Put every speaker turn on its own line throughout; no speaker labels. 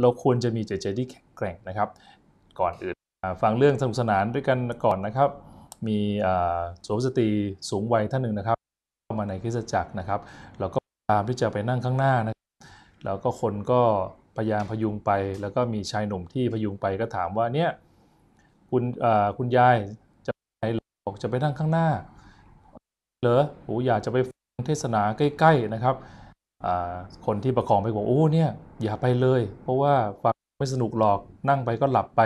เราควรจะมีจิตใจที่แข็งแกร่งนะครับ ก่อนอื่นฟังเรื่องสนุกสนานด้วยกันก่อนนะครับ มีโสมสตรีสูงวัยท่านหนึ่งนะครับเข้ามาในคริสตจักรนะครับแล้วก็ตามที่จะไปนั่งข้างหน้านะแล้วก็คนก็พยายามพยุงไป แล้วก็มีชายหนุ่มที่พยุงไปก็ถามว่าเนี่ยคุณคุณยายจะไปอกจะไปนั่งข้างหน้าเหรอโอ้อยากจะไปฟังเทศนาใกล้ๆนะครับคนที่ประคองไปบอกโอ้เนี่ยอย่าไปเลย เพราะว่าฟังไม่สนุกหรอกนั่งไปก็หลับไป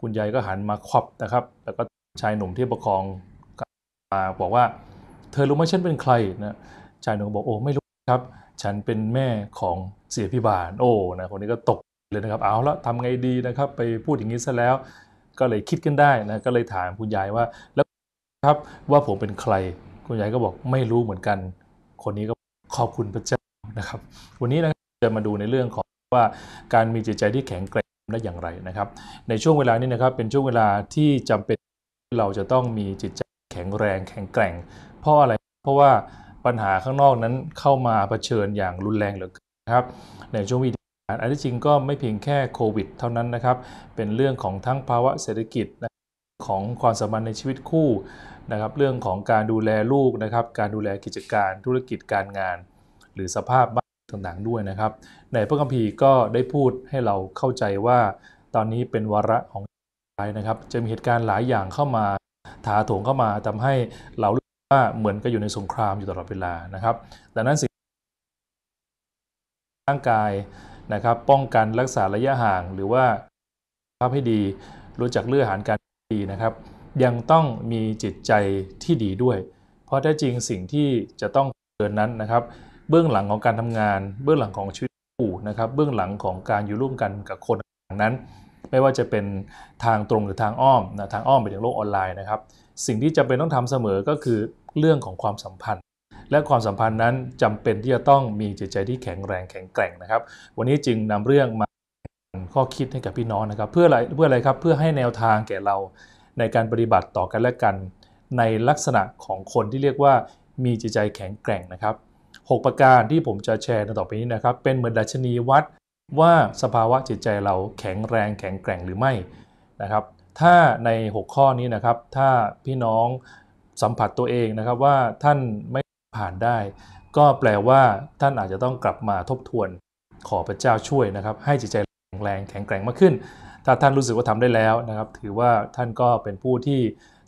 คุณยายก็หันมาควบนะครับแล้วก็ชายหนุ่มที่ประคองมาบอกว่า เธอรู้ไหมฉันเป็นใครนะชายหนุ่มบอกโอ้ไม่รู้ครับ ฉันเป็นแม่ของเสียพิบาลโอ้นะคนนี้ก็ตกเลยนะครับ เอาละทำไงดีนะครับไปพูดอย่างนี้ซะแล้ว ก็เลยคิดกันได้นะก็เลยถามคุณยายว่าแล้วครับว่าผมเป็นใคร คุณยายก็บอกไม่รู้เหมือนกัน คนนี้ก็ขอบคุณพระเจ้านะครับ วันนี้นะจะมาดูในเรื่องของว่าการมีจิตใจที่แข็งแกร่งได้อย่างไรนะครับในช่วงเวลานี้นะครับเป็นช่วงเวลาที่จำเป็นเราจะต้องมีจิตใจแข็งแรง แข็งแกร่งเพราะอะไรเพราะว่าปัญหาข้างนอกนั้นเข้ามาเผชิญอย่างรุนแรงเหลือเกินครับในช่วงวิกฤตอันที่จริงก็ไม่เพียงแค่โควิดเท่านั้นนะครับเป็นเรื่องของทั้งภาวะเศรษฐกิจของความสัมพันธ์ในชีวิตคู่นะครับเรื่องของการดูแลลูกนะครับการดูแลกิจการธุรกิจการงานหรือสภาพบ้านต่างๆด้วยนะครับ ในพระคัมภีร์ก็ได้พูดให้เราเข้าใจว่าตอนนี้เป็นวาระของร้ายนะครับ จะมีเหตุการณ์หลายอย่างเข้ามาถาโถงเข้ามา ทำให้เรารู้ว่าเหมือนกับอยู่ในสงครามอยู่ตลอดเวลานะครับ ดังนั้นสิ่งร่างกายนะครับ ป้องกันรักษาระยะห่างหรือว่าภาพให้ดีรู้จักเลือกอาหารการดีนะครับ ยังต้องมีจิตใจที่ดีด้วย เพราะแท้จริงสิ่งที่จะต้องเกินนั้นนะครับเบื้องหลังของการทำงาน เบื้องหลังของชีวิตคู่นะครับ เบื้องหลังของการอยู่ร่วมกันกับคนนั้น ไม่ว่าจะเป็นทางตรงหรือทางอ้อมนะ ทางอ้อมไปถึงโลกออนไลน์นะครับ สิ่งที่จำเป็นต้องทำเสมอ ก็คือเรื่องของความสัมพันธ์ และความสัมพันธ์นั้นจำเป็นที่จะต้องมีจิตใจที่แข็งแรงแข็งแกร่งนะครับ วันนี้จึงนำเรื่องมาข้อคิดให้กับพี่น้องนะครับเพื่ออะไรเพื่ออะไรครับ เพื่อให้แนวทางแก่เราในการปฏิบัติต่อกันและกัน ในลักษณะของคนที่เรียกว่ามีจิตใจแข็งแกร่งนะครับ6 ประการที่ผมจะแชร์ต่อไปนี้นะครับ เป็นเหมือนดัชนีวัดว่าสภาวะจิตใจเราแข็งแรงแข็งแกร่งหรือไม่นะครับ ถ้าใน 6 ข้อนี้นะครับ ถ้าพี่น้องสัมผัสตัวเองนะครับว่าท่านไม่ผ่านได้ ก็แปลว่าท่านอาจจะต้องกลับมาทบทวนขอพระเจ้าช่วยนะครับ ให้จิตใจแข็งแรงแข็งแกร่งมากขึ้น ถ้าท่านรู้สึกว่าทำได้แล้วนะครับ ถือว่าท่านก็เป็นผู้ที่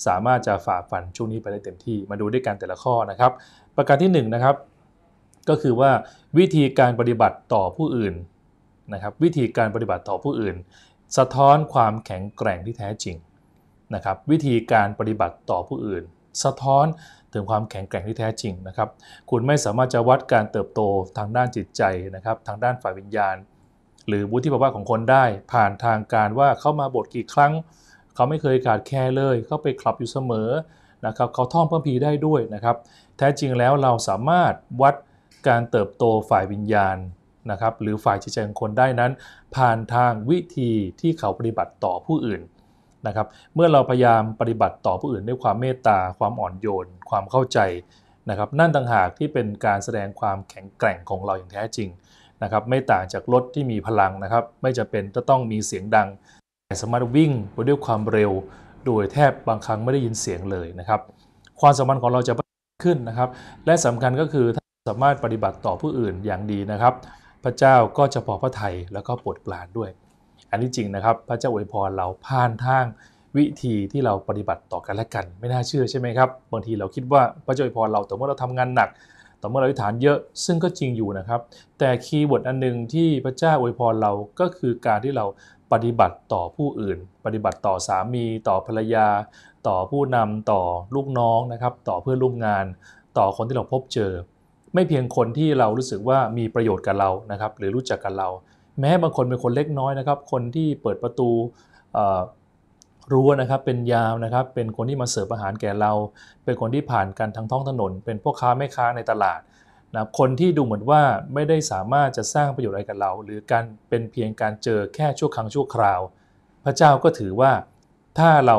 สามารถจะฝ่าฟันช่วงนี้ไปได้เต็มที่มาดูด้วยกันแต่ละข้อนะครับ ประการที่1นนะครับก็คือว่าวิธีการปฏิบัติต่อผู้อื่นนะครับวิธีการปฏิบัติต่อผู้อื่น สะท้อนความแข็งแกร่งที่แท้จริงนะครับวิธีการปฏิบัติต่อผู้อื่น สะท้อนถึงความแข็งแกร่งที่แท้จริงนะครับคุณไม่สามารถจะวัดการเติบโตทางด้านจิตใจนะครับทางด้านฝ่ายวิญญาณ หรือวุฒิภาวะของคนได้ ผ่านทางการว่าเข้ามาบทกี่ครั้ง เขาไม่เคยขาดแคลเลย เขาไปคลับอยู่เสมอนะครับเขาท่องเพิ่มพีได้ด้วยนะครับแท้จริงแล้วเราสามารถวัดการเติบโตฝ่ายวิญญาณนะครับหรือฝ่ายจิตใจของคนได้นั้น ผ่านทางวิธีที่เขาปฏิบัติต่อผู้อื่นนะครับเมื่อเราพยายามปฏิบัติต่อผู้อื่น ด้วยความเมตตา ความอ่อนโยนความเข้าใจนะครับนั่นต่างหากที่เป็นการแสดงความแข็งแกร่งของเราอย่างแท้จริงนะครับไม่ต่างจาก รถที่มีพลังนะครับไม่จะเป็นจะต้องมีเสียงดัง แต่สามารถวิ่งไปด้วยความเร็วโดยแทบบางครั้งไม่ได้ยินเสียงเลยนะครับความสัมพันธ์ของเราจะขึ้นนะครับและสำคัญก็คือสามารถปฏิบัติต่อผู้อื่นอย่างดีนะครับ พระเจ้าก็จะพอพระทัยแล้วก็โปรดปรานด้วย อันนี้จริงนะครับ พระเจ้าอวยพรเราผ่านทางวิธีที่เราปฏิบัติต่อกันและกัน ไม่น่าเชื่อใช่ไหมครับ บางทีเราคิดว่าพระเจ้าอวยพรเราแต่เมื่อเราทำงานหนัก ต่อเมื่อเราอธิษฐานเยอะ ซึ่งก็จริงอยู่นะครับ แต่คีย์เวิร์ดอันหนึ่งที่พระเจ้าอวยพรเราก็คือการที่เราปฏิบัติต่อผู้อื่น ปฏิบัติต่อสามี ต่อภรรยา ต่อผู้นำต่อลูกน้องนะครับ ต่อเพื่อนร่วมงาน ต่อคนที่เราพบเจอไม่เพียงคนที่เรารู้สึกว่ามีประโยชน์กับเรานะครับหรือรู้จักกับเรา แม้บางคนเป็นคนเล็กน้อยนะครับคนที่เปิดประตูรั้วนะครับ เป็นยามนะครับ เป็นคนที่มาเสิร์ฟอาหารแก่เรา เป็นคนที่ผ่านกันทางท้องถนน เป็นพ่อค้าแม่ค้าในตลาดนะคนที่ดูเหมือนว่าไม่ได้สามารถจะสร้างประโยชน์อะไรกับเรา หรือการเป็นเพียงการเจอแค่ชั่วครั้งชั่วคราว พระเจ้าก็ถือว่าถ้าเรา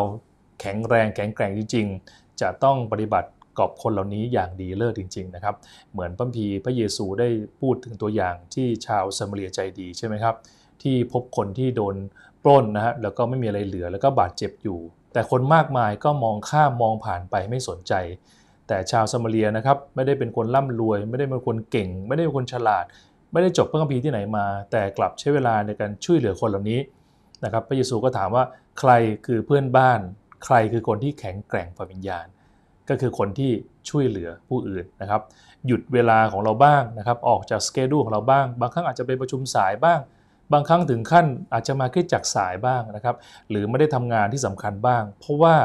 แข็งแรงแข็งแกร่งจริง ๆ จะต้องปฏิบัติกอบคนเหล่านี้อย่างดีเลิศจริงๆนะครับ เหมือนพระพี พระเยซูได้พูดถึงตัวอย่างที่ชาวสมารียใจดีใช่ไหมครับ ที่พบคนที่โดนปล้นนะฮะ แล้วก็ไม่มีอะไรเหลือ แล้วก็บาดเจ็บอยู่ แต่คนมากมายก็มองข้ามมองผ่านไปไม่สนใจ แต่ชาวสมารียนะครับ ไม่ได้เป็นคนร่ำรวย ไม่ได้เป็นคนเก่ง ไม่ได้เป็นคนฉลาด ไม่ได้จบพระคัมภีร์ที่ไหนมา แต่กลับใช้เวลาในการช่วยเหลือคนเหล่านี้นะครับ พระเยซูก็ถามว่าใครคือเพื่อนบ้าน ใครคือคนที่แข็งแกร่งฝ่ายวิญญาณก็คือคนที่ช่วยเหลือผู้อื่นนะครับ หยุดเวลาของเราบ้างนะครับออกจากสเกดูของเราบ้าง บางครั้งอาจจะไปประชุมสายบ้าง บางครั้งถึงขั้นอาจจะมาขึ้นจากสายบ้างนะครับ หรือไม่ได้ทำงานที่สำคัญบ้างเพราะว่า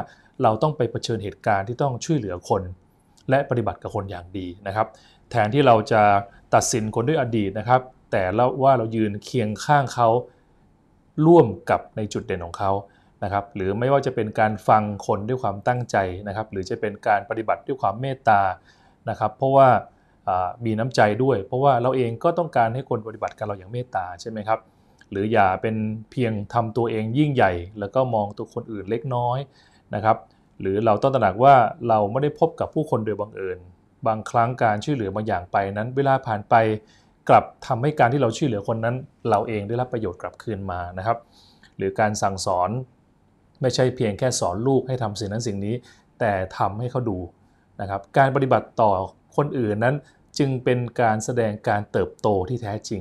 เราต้องไปเผชิญเหตุการณ์ที่ต้องช่วยเหลือคน และปฏิบัติกับคนอย่างดีนะครับแทนที่เราจะตัดสินคนด้วยอดีตนะครับ แต่เราว่าเรายืนเคียงข้างเขาร่วมกับในจุดเด่นของเขานะครับหรือไม่ว่าจะเป็นการฟังคนด้วยความตั้งใจนะครับหรือจะเป็นการปฏิบัติด้วยความเมตตานะครับเพราะว่ามีน้ำใจด้วย เพราะว่าเราเองก็ต้องการให้คนปฏิบัติกับเราอย่างเมตตาใช่ไหมครับหรืออย่าเป็นเพียงทำตัวเองยิ่งใหญ่ แล้วก็มองตัวคนอื่นเล็กน้อยนะครับ หรือเราต้องตระหนักว่าเราไม่ได้พบกับผู้คนโดยบังเอิญบางครั้งการช่วยเหลือบางอย่างไปนั้น เวลาผ่านไปกลับทำให้การที่เราช่วยเหลือคนนั้น เราเองได้รับประโยชน์กลับคืนมานะครับ หรือการสั่งสอนไม่ใช่เพียงแค่สอนลูกให้ทำสิ่งนั้นสิ่งนี้ แต่ทำให้เขาดูนะครับ การปฏิบัติต่อคนอื่นนั้นจึงเป็นการแสดงการเติบโตที่แท้จริง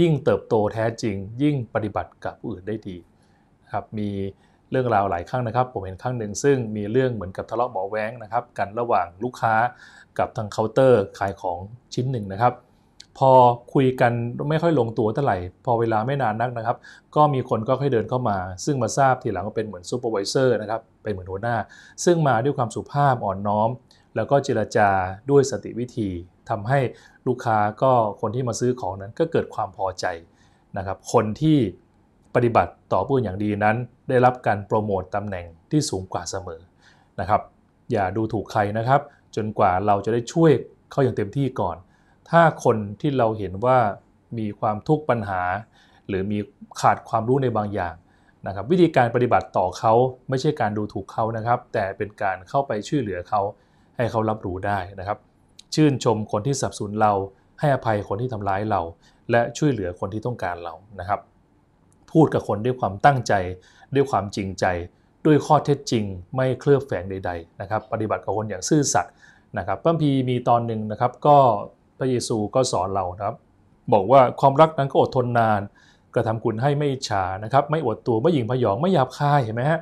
ยิ่งเติบโตแท้จริง ยิ่งปฏิบัติกับผู้อื่นได้ดีครับมีเรื่องราวหลายครั้งนะครับผมเห็นครั้งหนึ่ง ซึ่งมีเรื่องเหมือนกับทะเลาะเบาแว้งนะครับกันระหว่างลูกค้ากับทางเคาน์เตอร์ขายของชิ้นหนึ่งนะครับพอคุยกันไม่ค่อยลงตัวเท่าไหร่ พอเวลาไม่นานนักนะครับ ก็มีคนก็ค่อยเดินเข้ามา ซึ่งมาทราบทีหลังว่าเป็นเหมือนซูเปอร์วิเซอร์นะครับ เป็นเหมือนหัวหน้า ซึ่งมาด้วยความสุภาพอ่อนน้อม แล้วก็เจรจาด้วยสติวิธี ทำให้ลูกค้าก็คนที่มาซื้อของนั้นก็เกิดความพอใจนะครับคนที่ปฏิบัติต่อผู้อย่างดีนั้นได้รับการโปรโมตตำแหน่งที่สูงกว่าเสมอนะครับ อย่าดูถูกใครนะครับ จนกว่าเราจะได้ช่วยเขาอย่างเต็มที่ก่อนถ้าคนที่เราเห็นว่ามีความทุกข์ปัญหา หรือมีขาดความรู้ในบางอย่างนะครับ วิธีการปฏิบัติต่อเขาไม่ใช่การดูถูกเขานะครับ แต่เป็นการเข้าไปช่วยเหลือเขาให้เขารับรู้ได้นะครับ ชื่นชมคนที่สับสนเรา ให้อภัยคนที่ทำร้ายเรา และช่วยเหลือคนที่ต้องการเรานะครับ พูดกับคนด้วยความตั้งใจด้วยความจริงใจ ด้วยข้อเท็จจริง ไม่เคลือบแฝงใดๆนะครับปฏิบัติกับคนอย่างซื่อสัตย์นะครับิ่มพีมีตอนหนึ่งนะครับก็ระเยซูก็สอนเรานะครับบอกว่าความรักนั้นก็อดทนนาน กระทำคุณให้ไม่ฉานะครับไม่อดตัวไม่หยิ่งพยองไม่หยาบคายเห็นไหมฮะ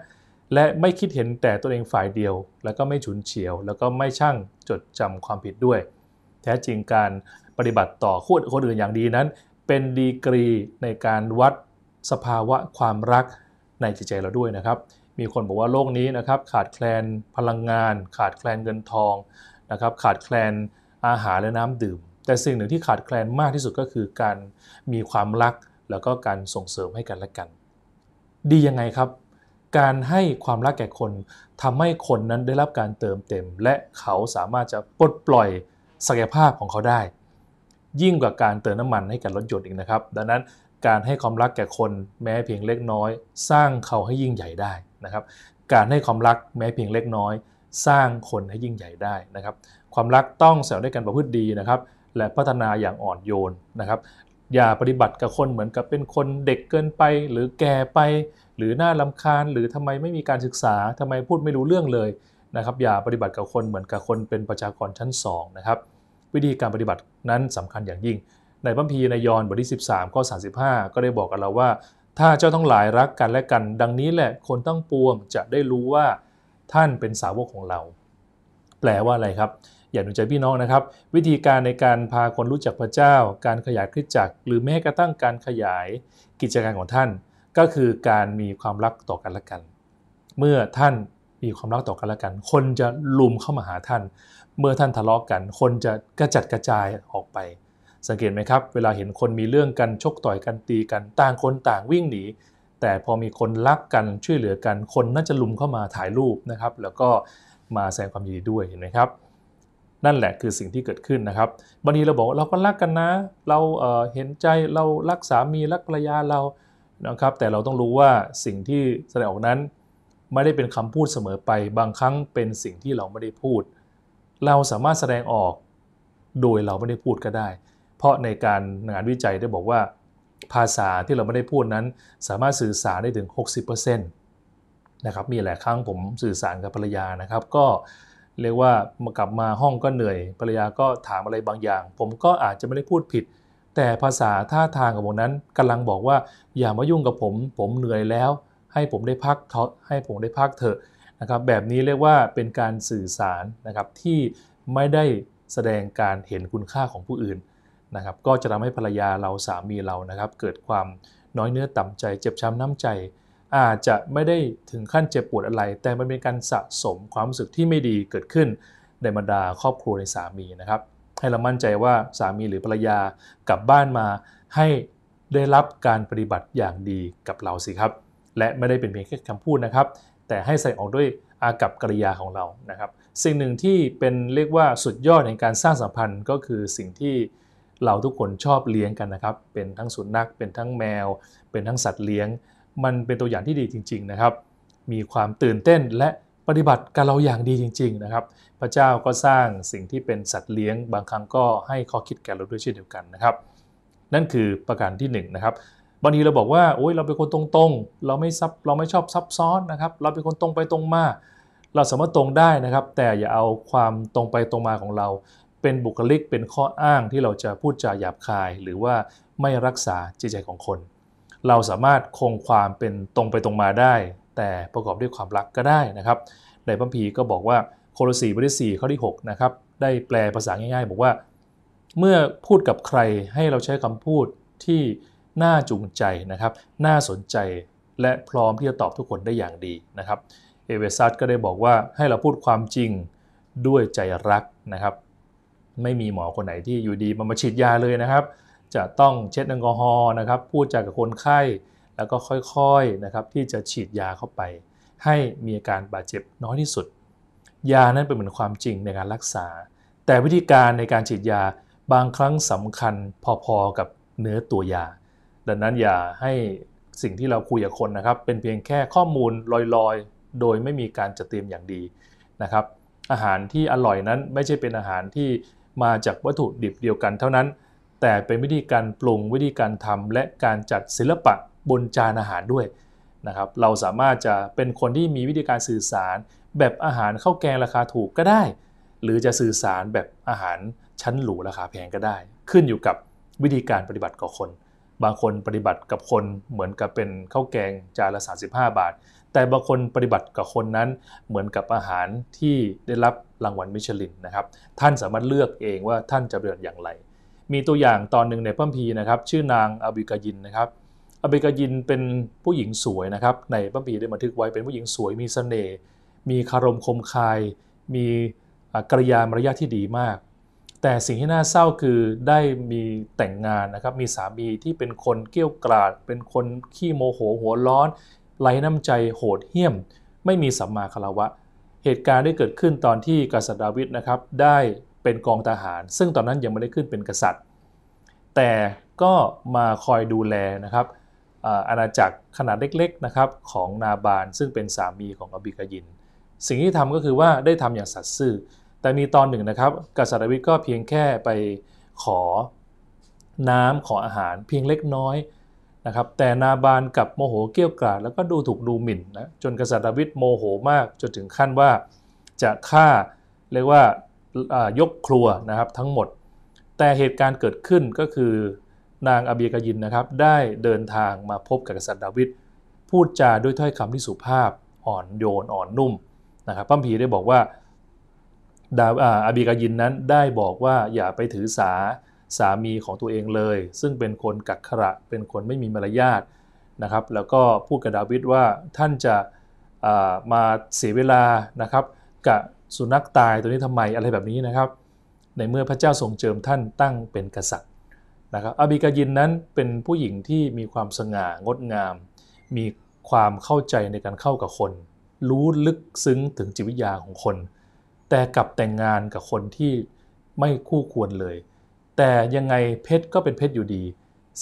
และไม่คิดเห็นแต่ตัวเองฝ่ายเดียว แล้วก็ไม่ฉุนเฉียว แล้วก็ไม่ช่างจดจำความผิดด้วย แท้จริงการปฏิบัติต่อคนอื่นอย่างดีนั้น เป็นดีกรีในการวัดสภาวะความรักในจิตใจเราด้วยนะครับมีคนบอกว่าโลกนี้นะครับขาดแคลนพลังงาน ขาดแคลนเงินทองนะครับขาดแคลนอาหารและน้ำดื่มแต่สิ่งหนึ่งที่ขาดแคลนมากที่สุดก็คือการมีความรัก แล้วก็การส่งเสริมให้กันและกัน ดียังไงครับ การให้ความรักแก่คน ทำให้คนนั้นได้รับการเติมเต็ม และเขาสามารถจะปลดปล่อยศักยภาพของเขาได้ ยิ่งกว่าการเติมน้ำมันให้กับรถยนต์อีกนะครับ ดังนั้นการให้ความรักแก่คนแม้เพียงเล็กน้อย สร้างเขาให้ยิ่งใหญ่ได้นะครับ การให้ความรักแม้เพียงเล็กน้อย สร้างคนให้ยิ่งใหญ่ได้นะครับ ความรักต้องเสิมด้วยกันประพฤติดีนะครับและพัฒนาอย่างอ่อนโยนนะครับ อย่าปฏิบัติกับคนเหมือนกับเป็นคนเด็กเกินไปหรือแก่ไป หรือน่าลำคาญหรือทำไมไม่มีการศึกษาทำไมพูดไม่รู้เรื่องเลยนะครับ อย่าปฏิบัติกับคนเหมือนกับคนเป็นประชากรชั้น2นะครับวิธีการปฏิบัตินั้นสำคัญอย่างยิ่ง ในพระพีในยอนบทที่13ข้อ35ก็ได้บอกกับเราว่า ถ้าเจ้าทั้งหลายรักกันและกัน ดังนี้แหละคนตั้งปวงจะได้รู้ว่า ท่านเป็นสาวกของเรา แปลว่าอะไรครับอยากหนุนใจพี่น้องนะครับ วิธีการในการพาคนรู้จักพระเจ้า การขยายคริสตจักร หรือแม้กระทั่งการขยายกิจการของท่านก็คือการมีความรักต่อกันและกัน เมื่อท่านมีความรักต่อกันและกัน คนจะลุมเข้ามาหาท่าน เมื่อท่านทะเลาะกกันคนจะกระจัดกระจายออกไป สังเกตไหมครับ เวลาเห็นคนมีเรื่องกัน ชกต่อยกันตีกันต่างคนต่างวิ่งหนีแต่พอมีคนรักกันช่วยเหลือกันคนน่าจะลุมเข้ามาถ่ายรูปนะครับ แล้วก็มาแสดงความยินดีด้วยเห็นไหมครับนั่นแหละคือสิ่งที่เกิดขึ้นนะครับ บางทีเราบอกเราก็รักกันนะ เราเห็นใจเรารักสามี รักภรรยาเรา นะครับ แต่เราต้องรู้ว่าสิ่งที่แสดงออกนั้นไม่ได้เป็นคำพูดเสมอไป บางครั้งเป็นสิ่งที่เราไม่ได้พูด เราสามารถแสดงออกโดยเราไม่ได้พูดก็ได้ เพราะในการงานวิจัยได้บอกว่า ภาษาที่เราไม่ได้พูดนั้น สามารถสื่อสารได้ถึง 60%นะครับ มีหลายครั้งผมสื่อสารกับภรรยานะครับ ก็เรียกว่ามากลับมาห้องก็เหนื่อย ภรรยาก็ถามอะไรบางอย่าง ผมก็อาจจะไม่ได้พูดผิด แต่ภาษาท่าทางของผมนั้นกำลังบอกว่า อย่ามายุ่งกับผม ผมเหนื่อยแล้ว ให้ผมได้พักเถอะให้ผมได้พักเถอะนะครับแบบนี้เรียกว่าเป็นการสื่อสารนะครับที่ไม่ได้แสดงการเห็นคุณค่าของผู้อื่นนะครับก็จะทำให้ภรรยาเราสามีเรานะครับเกิดความน้อยเนื้อต่ำใจเจ็บช้าน้ำใจอาจจะไม่ได้ถึงขั้นเจ็บปวดอะไร แต่มันเป็นการสะสมความรู้สึกที่ไม่ดีเกิดขึ้นในบรรดาครอบครัวในสามีนะครับ ให้เรามั่นใจว่าสามีหรือภรรยากลับบ้านมา ให้ได้รับการปฏิบัติอย่างดีกับเราสิครับ และไม่ได้เป็นเพียงแค่คำพูดนะครับ แต่ให้ใส่ออกด้วยอากับกริยาของเรานะครับ สิ่งหนึ่งที่เป็นเรียกว่าสุดยอดในการสร้างสัมพันธ์ก็คือสิ่งที่เราทุกคนชอบเลี้ยงกันนะครับ เป็นทั้งสุนัข เป็นทั้งแมว เป็นทั้งสัตว์เลี้ยงมันเป็นตัวอย่างที่ดีจริงๆนะครับ มีความตื่นเต้นและปฏิบัติกับเราอย่างดีจริงๆนะครับ พระเจ้าก็สร้างสิ่งที่เป็นสัตว์เลี้ยง บางครั้งก็ให้ข้อคิดแก่เราด้วยเช่นเดียวกันนะครับ นั่นคือประการที่1นนะครับบางทีเราบอกว่าโอ้ยเราเป็นคนตรงๆ เราไม่ซับเราไม่ชอบซับซ้อนนะครับ เราเป็นคนตรงไปตรงมาเราสามารถตรงได้นะครับ แต่อย่าเอาความตรงไปตรงมาของเรา เป็นบุคลิกเป็นข้ออ้างที่เราจะพูดจาหยาบคาย หรือว่าไม่รักษาจิตใจของคนเราสามารถคงความเป็นตรงไปตรงมาได้ แต่ประกอบด้วยความรักก็ได้นะครับ ในพระพีก็บอกว่าโคลสีบทที่4ข้อที่6นะครับ ได้แปลภาษาง่ายๆ บอกว่า เมื่อพูดกับใครให้เราใช้คำพูดที่น่าจูงใจนะครับ น่าสนใจและพร้อมที่จะตอบทุกคนได้อย่างดีนะครับ เอเวซัสก็ได้บอกว่าให้เราพูดความจริงด้วยใจรักนะครับ ไม่มีหมอคนไหนที่อยู่ดีมามาฉีดยาเลยนะครับจะต้องเช็ดแอลกอฮอล์นะครับพูดจากับคนไข้แล้วก็ค่อยๆนะครับที่จะฉีดยาเข้าไป ให้มีอาการบาดเจ็บน้อยที่สุด ยานั้นเป็นเหมือนความจริงในการรักษา แต่วิธีการในการฉีดยาบางครั้งสำคัญพอๆ กับเนื้อตัวยาดังนั้นอย่าให้สิ่งที่เราคุยกับคนนะครับ เป็นเพียงแค่ข้อมูลลอยๆ โดยไม่มีการจัดเตรียมอย่างดีนะครับอาหารที่อร่อยนั้นไม่ใช่เป็นอาหารที่มาจากวัตถุดิบเดียวกันเท่านั้นแต่เป็นวิธีการปรุงวิธีการทำและการจัดศิลปะบนจานอาหารด้วยนะครับ เราสามารถจะเป็นคนที่มีวิธีการสื่อสารแบบอาหารข้าวแกงราคาถูกก็ได้ หรือจะสื่อสารแบบอาหารชั้นหรูราคาแพงก็ได้ ขึ้นอยู่กับวิธีการปฏิบัติกับคน บางคนปฏิบัติกับคนเหมือนกับเป็นข้าวแกงจานละ35บาท แต่บางคนปฏิบัติกับคนนั้นเหมือนกับอาหารที่ได้รับรางวัลมิชลินนะครับ ท่านสามารถเลือกเองว่าท่านจะปฏิบอย่างไรมีตัวอย่างตอนหนึ่งในพัมพีนะครับชื่อนางอบิกายินนะครับ อบิกายินเป็นผู้หญิงสวยนะครับ ในพัมพีได้บันทึกไว้เป็นผู้หญิงสวยมีสเสน่ห์มีคารมคมคาย มีกริยามารยาที่ดีมาก แต่สิ่งที่น่าเศร้าคือได้มีแต่งงานนะครับมีสามีที่เป็นคนเกี้ยวกราดเป็นคนขี้โมโหหัวร้อนไร้น้ำใจโหดเหี้ยม ไม่มีสัมมาคารวะเหตุการณ์ได้เกิดขึ้นตอนที่กษัตริย์ดาวิดนะครับได้เป็นกองทหาร ซึ่งตอนนั้นยังไม่ได้ขึ้นเป็นกษัตริย์ แต่ก็มาคอยดูแลนะครับอาณาจักรขนาดเล็กๆนะครับของนาบานซึ่งเป็นสามีของอบิกายินสิ่งที่ทำก็คือว่าได้ทำอย่างสัตย์ซื่อแต่มีตอนหนึ่งนะครับ กษัตริย์วิทย์ก็เพียงแค่ไปขอน้ำขออาหารเพียงเล็กน้อยนะครับแต่นาบานกับโมโหเกี้ยวกราดแล้วก็ดูถูกดูหมิ่นนะจนกษัตริย์ดาวิดโมโหมากจนถึงขั้นว่าจะฆ่าเรียกว่ายกครัวนะครับ ทั้งหมด แต่เหตุการณ์เกิดขึ้นก็คือนางอาเบียกยินนะครับ ได้เดินทางมาพบกับกษัตริย์ดาวิดพูดจาด้วยถ้อยคำที่สุภาพอ่อนโยนอ่อนนุ่มนะครับพัมพีได้บอกว่าดาอาบีกายินนั้นได้บอกว่าอย่าไปถือสาสามีของตัวเองเลย ซึ่งเป็นคนกักขระเป็นคนไม่มีมารยาทนะครับแล้วก็พูดกับดาวิดว่าท่านจะมาเสียเวลานะครับกับสุนัขตายตัวนี้ทำไมอะไรแบบนี้นะครับ ในเมื่อพระเจ้าทรงเจิมท่านตั้งเป็นกษัตริย์นะครับอบิกายินนั้นเป็นผู้หญิงที่มีความสง่างดงาม มีความเข้าใจในการเข้ากับคน รู้ลึกซึ้งถึงจิตวิทยาของคน แต่กลับแต่งงานกับคนที่ไม่คู่ควรเลย แต่ยังไงเพชรก็เป็นเพชรอยู่ดี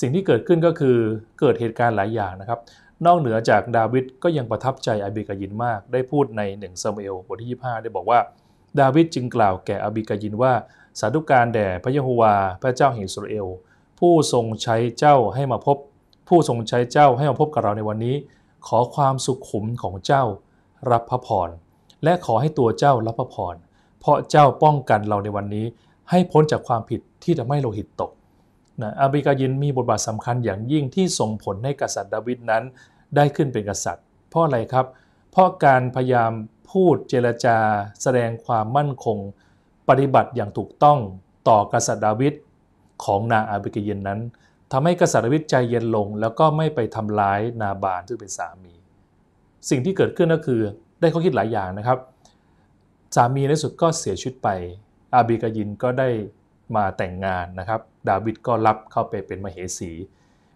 สิ่งที่เกิดขึ้นก็คือเกิดเหตุการณ์หลายอย่างนะครับนอกเหนือจากดาวิดก็ยังประทับใจอาบิกายินมาก ได้พูดในหนึ่งซามูเอลบทที่25ได้บอกว่า ดาวิดจึงกล่าวแก่อาบิกายินว่าสาธุการแด่พระยะโฮวา พระเจ้าแห่งอิสราเอลผู้ทรงใช้เจ้าให้มาพบ ผู้ทรงใช้เจ้าให้มาพบกับเราในวันนี้ ขอความสุขขุมของเจ้ารับพระพรและขอให้ตัวเจ้ารับพระพรเพราะเจ้าป้องกันเราในวันนี้ให้พ้นจากความผิดที่ทำให้โลหิตตกนะอาบิกายินมีบทบาทสำคัญอย่างยิ่งที่ส่งผลให้กษัตริย์ดาวิดนั้น ได้ขึ้นเป็นกษัตริย์ เพราะอะไรครับ เพราะการพยายามพูดเจรจา แสดงความมั่นคง ปฏิบัติอย่างถูกต้องต่อกษัตริย์ดาวิดของนาอาบิกายินนั้น ทำให้กษัตริย์ดาวิดใจเย็นลง แล้วก็ไม่ไปทำร้ายนาบานซึ่งเป็นสามี สิ่งที่เกิดขึ้นก็คือได้ข้อคิดหลายอย่างนะครับ สามีในสุดก็เสียชีวิตไป อาบิกายินก็ได้มาแต่งงานนะครับดาวิดก็รับเข้าไปเป็นมเหสี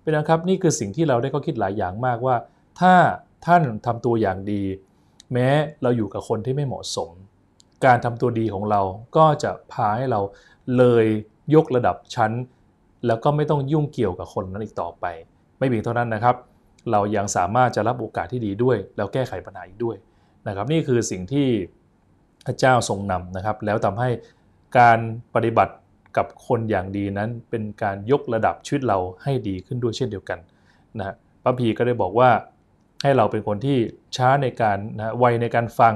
เป็นนะครับนี่คือสิ่งที่เราได้ก็คิดหลายอย่างมากว่า ถ้าท่านทำตัวอย่างดี แม้เราอยู่กับคนที่ไม่เหมาะสม การทำตัวดีของเราก็จะพาให้เราเลยยกระดับชั้น แล้วก็ไม่ต้องยุ่งเกี่ยวกับคนนั้นอีกต่อไป ไม่เพียงเท่านั้นนะครับ เรายังสามารถจะรับโอกาสที่ดีด้วยแล้วแก้ไขปัญหาอีกด้วยนะครับ นี่คือสิ่งที่พระเจ้าทรงนำนะครับ แล้วทำให้การปฏิบัติกับคนอย่างดีนั้นเป็นการยกระดับชีวิตเราให้ดีขึ้นด้วยเช่นเดียวกันนะพระพีก็ได้บอกว่า ให้เราเป็นคนที่ช้าในการนะไวในการฟัง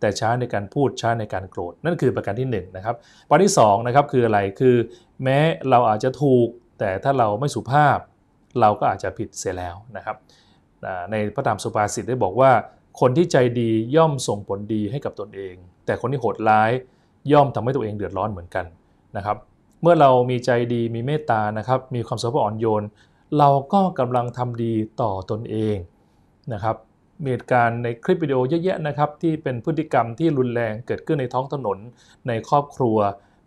แต่ช้าในการพูดช้าในการโกรธ นั่นคือประการที่1นนะครับประการที่ 2 นะครับคืออะไรคือ แม้เราอาจจะถูกแต่ถ้าเราไม่สุภาพ เราก็อาจจะผิดเสียแล้วนะครับในพระธรรมสุภาษิตได้บอกว่า คนที่ใจดีย่อมส่งผลดีให้กับตนเอง แต่คนที่โหดร้ายย่อมทำให้ตัวเองเดือดร้อนเหมือนกันนะครับเมื่อเรามีใจดีมีเมตตานะครับมีความสบอ่อนโยนเราก็กำลังทำดีต่อตนเองนะครับมีเหตุการณ์ในคลิปวิดีโอเยอะแยะนะครับที่เป็นพฤติกรรมที่รุนแรงเกิดขึ้นในท้องถนนในครอบครัว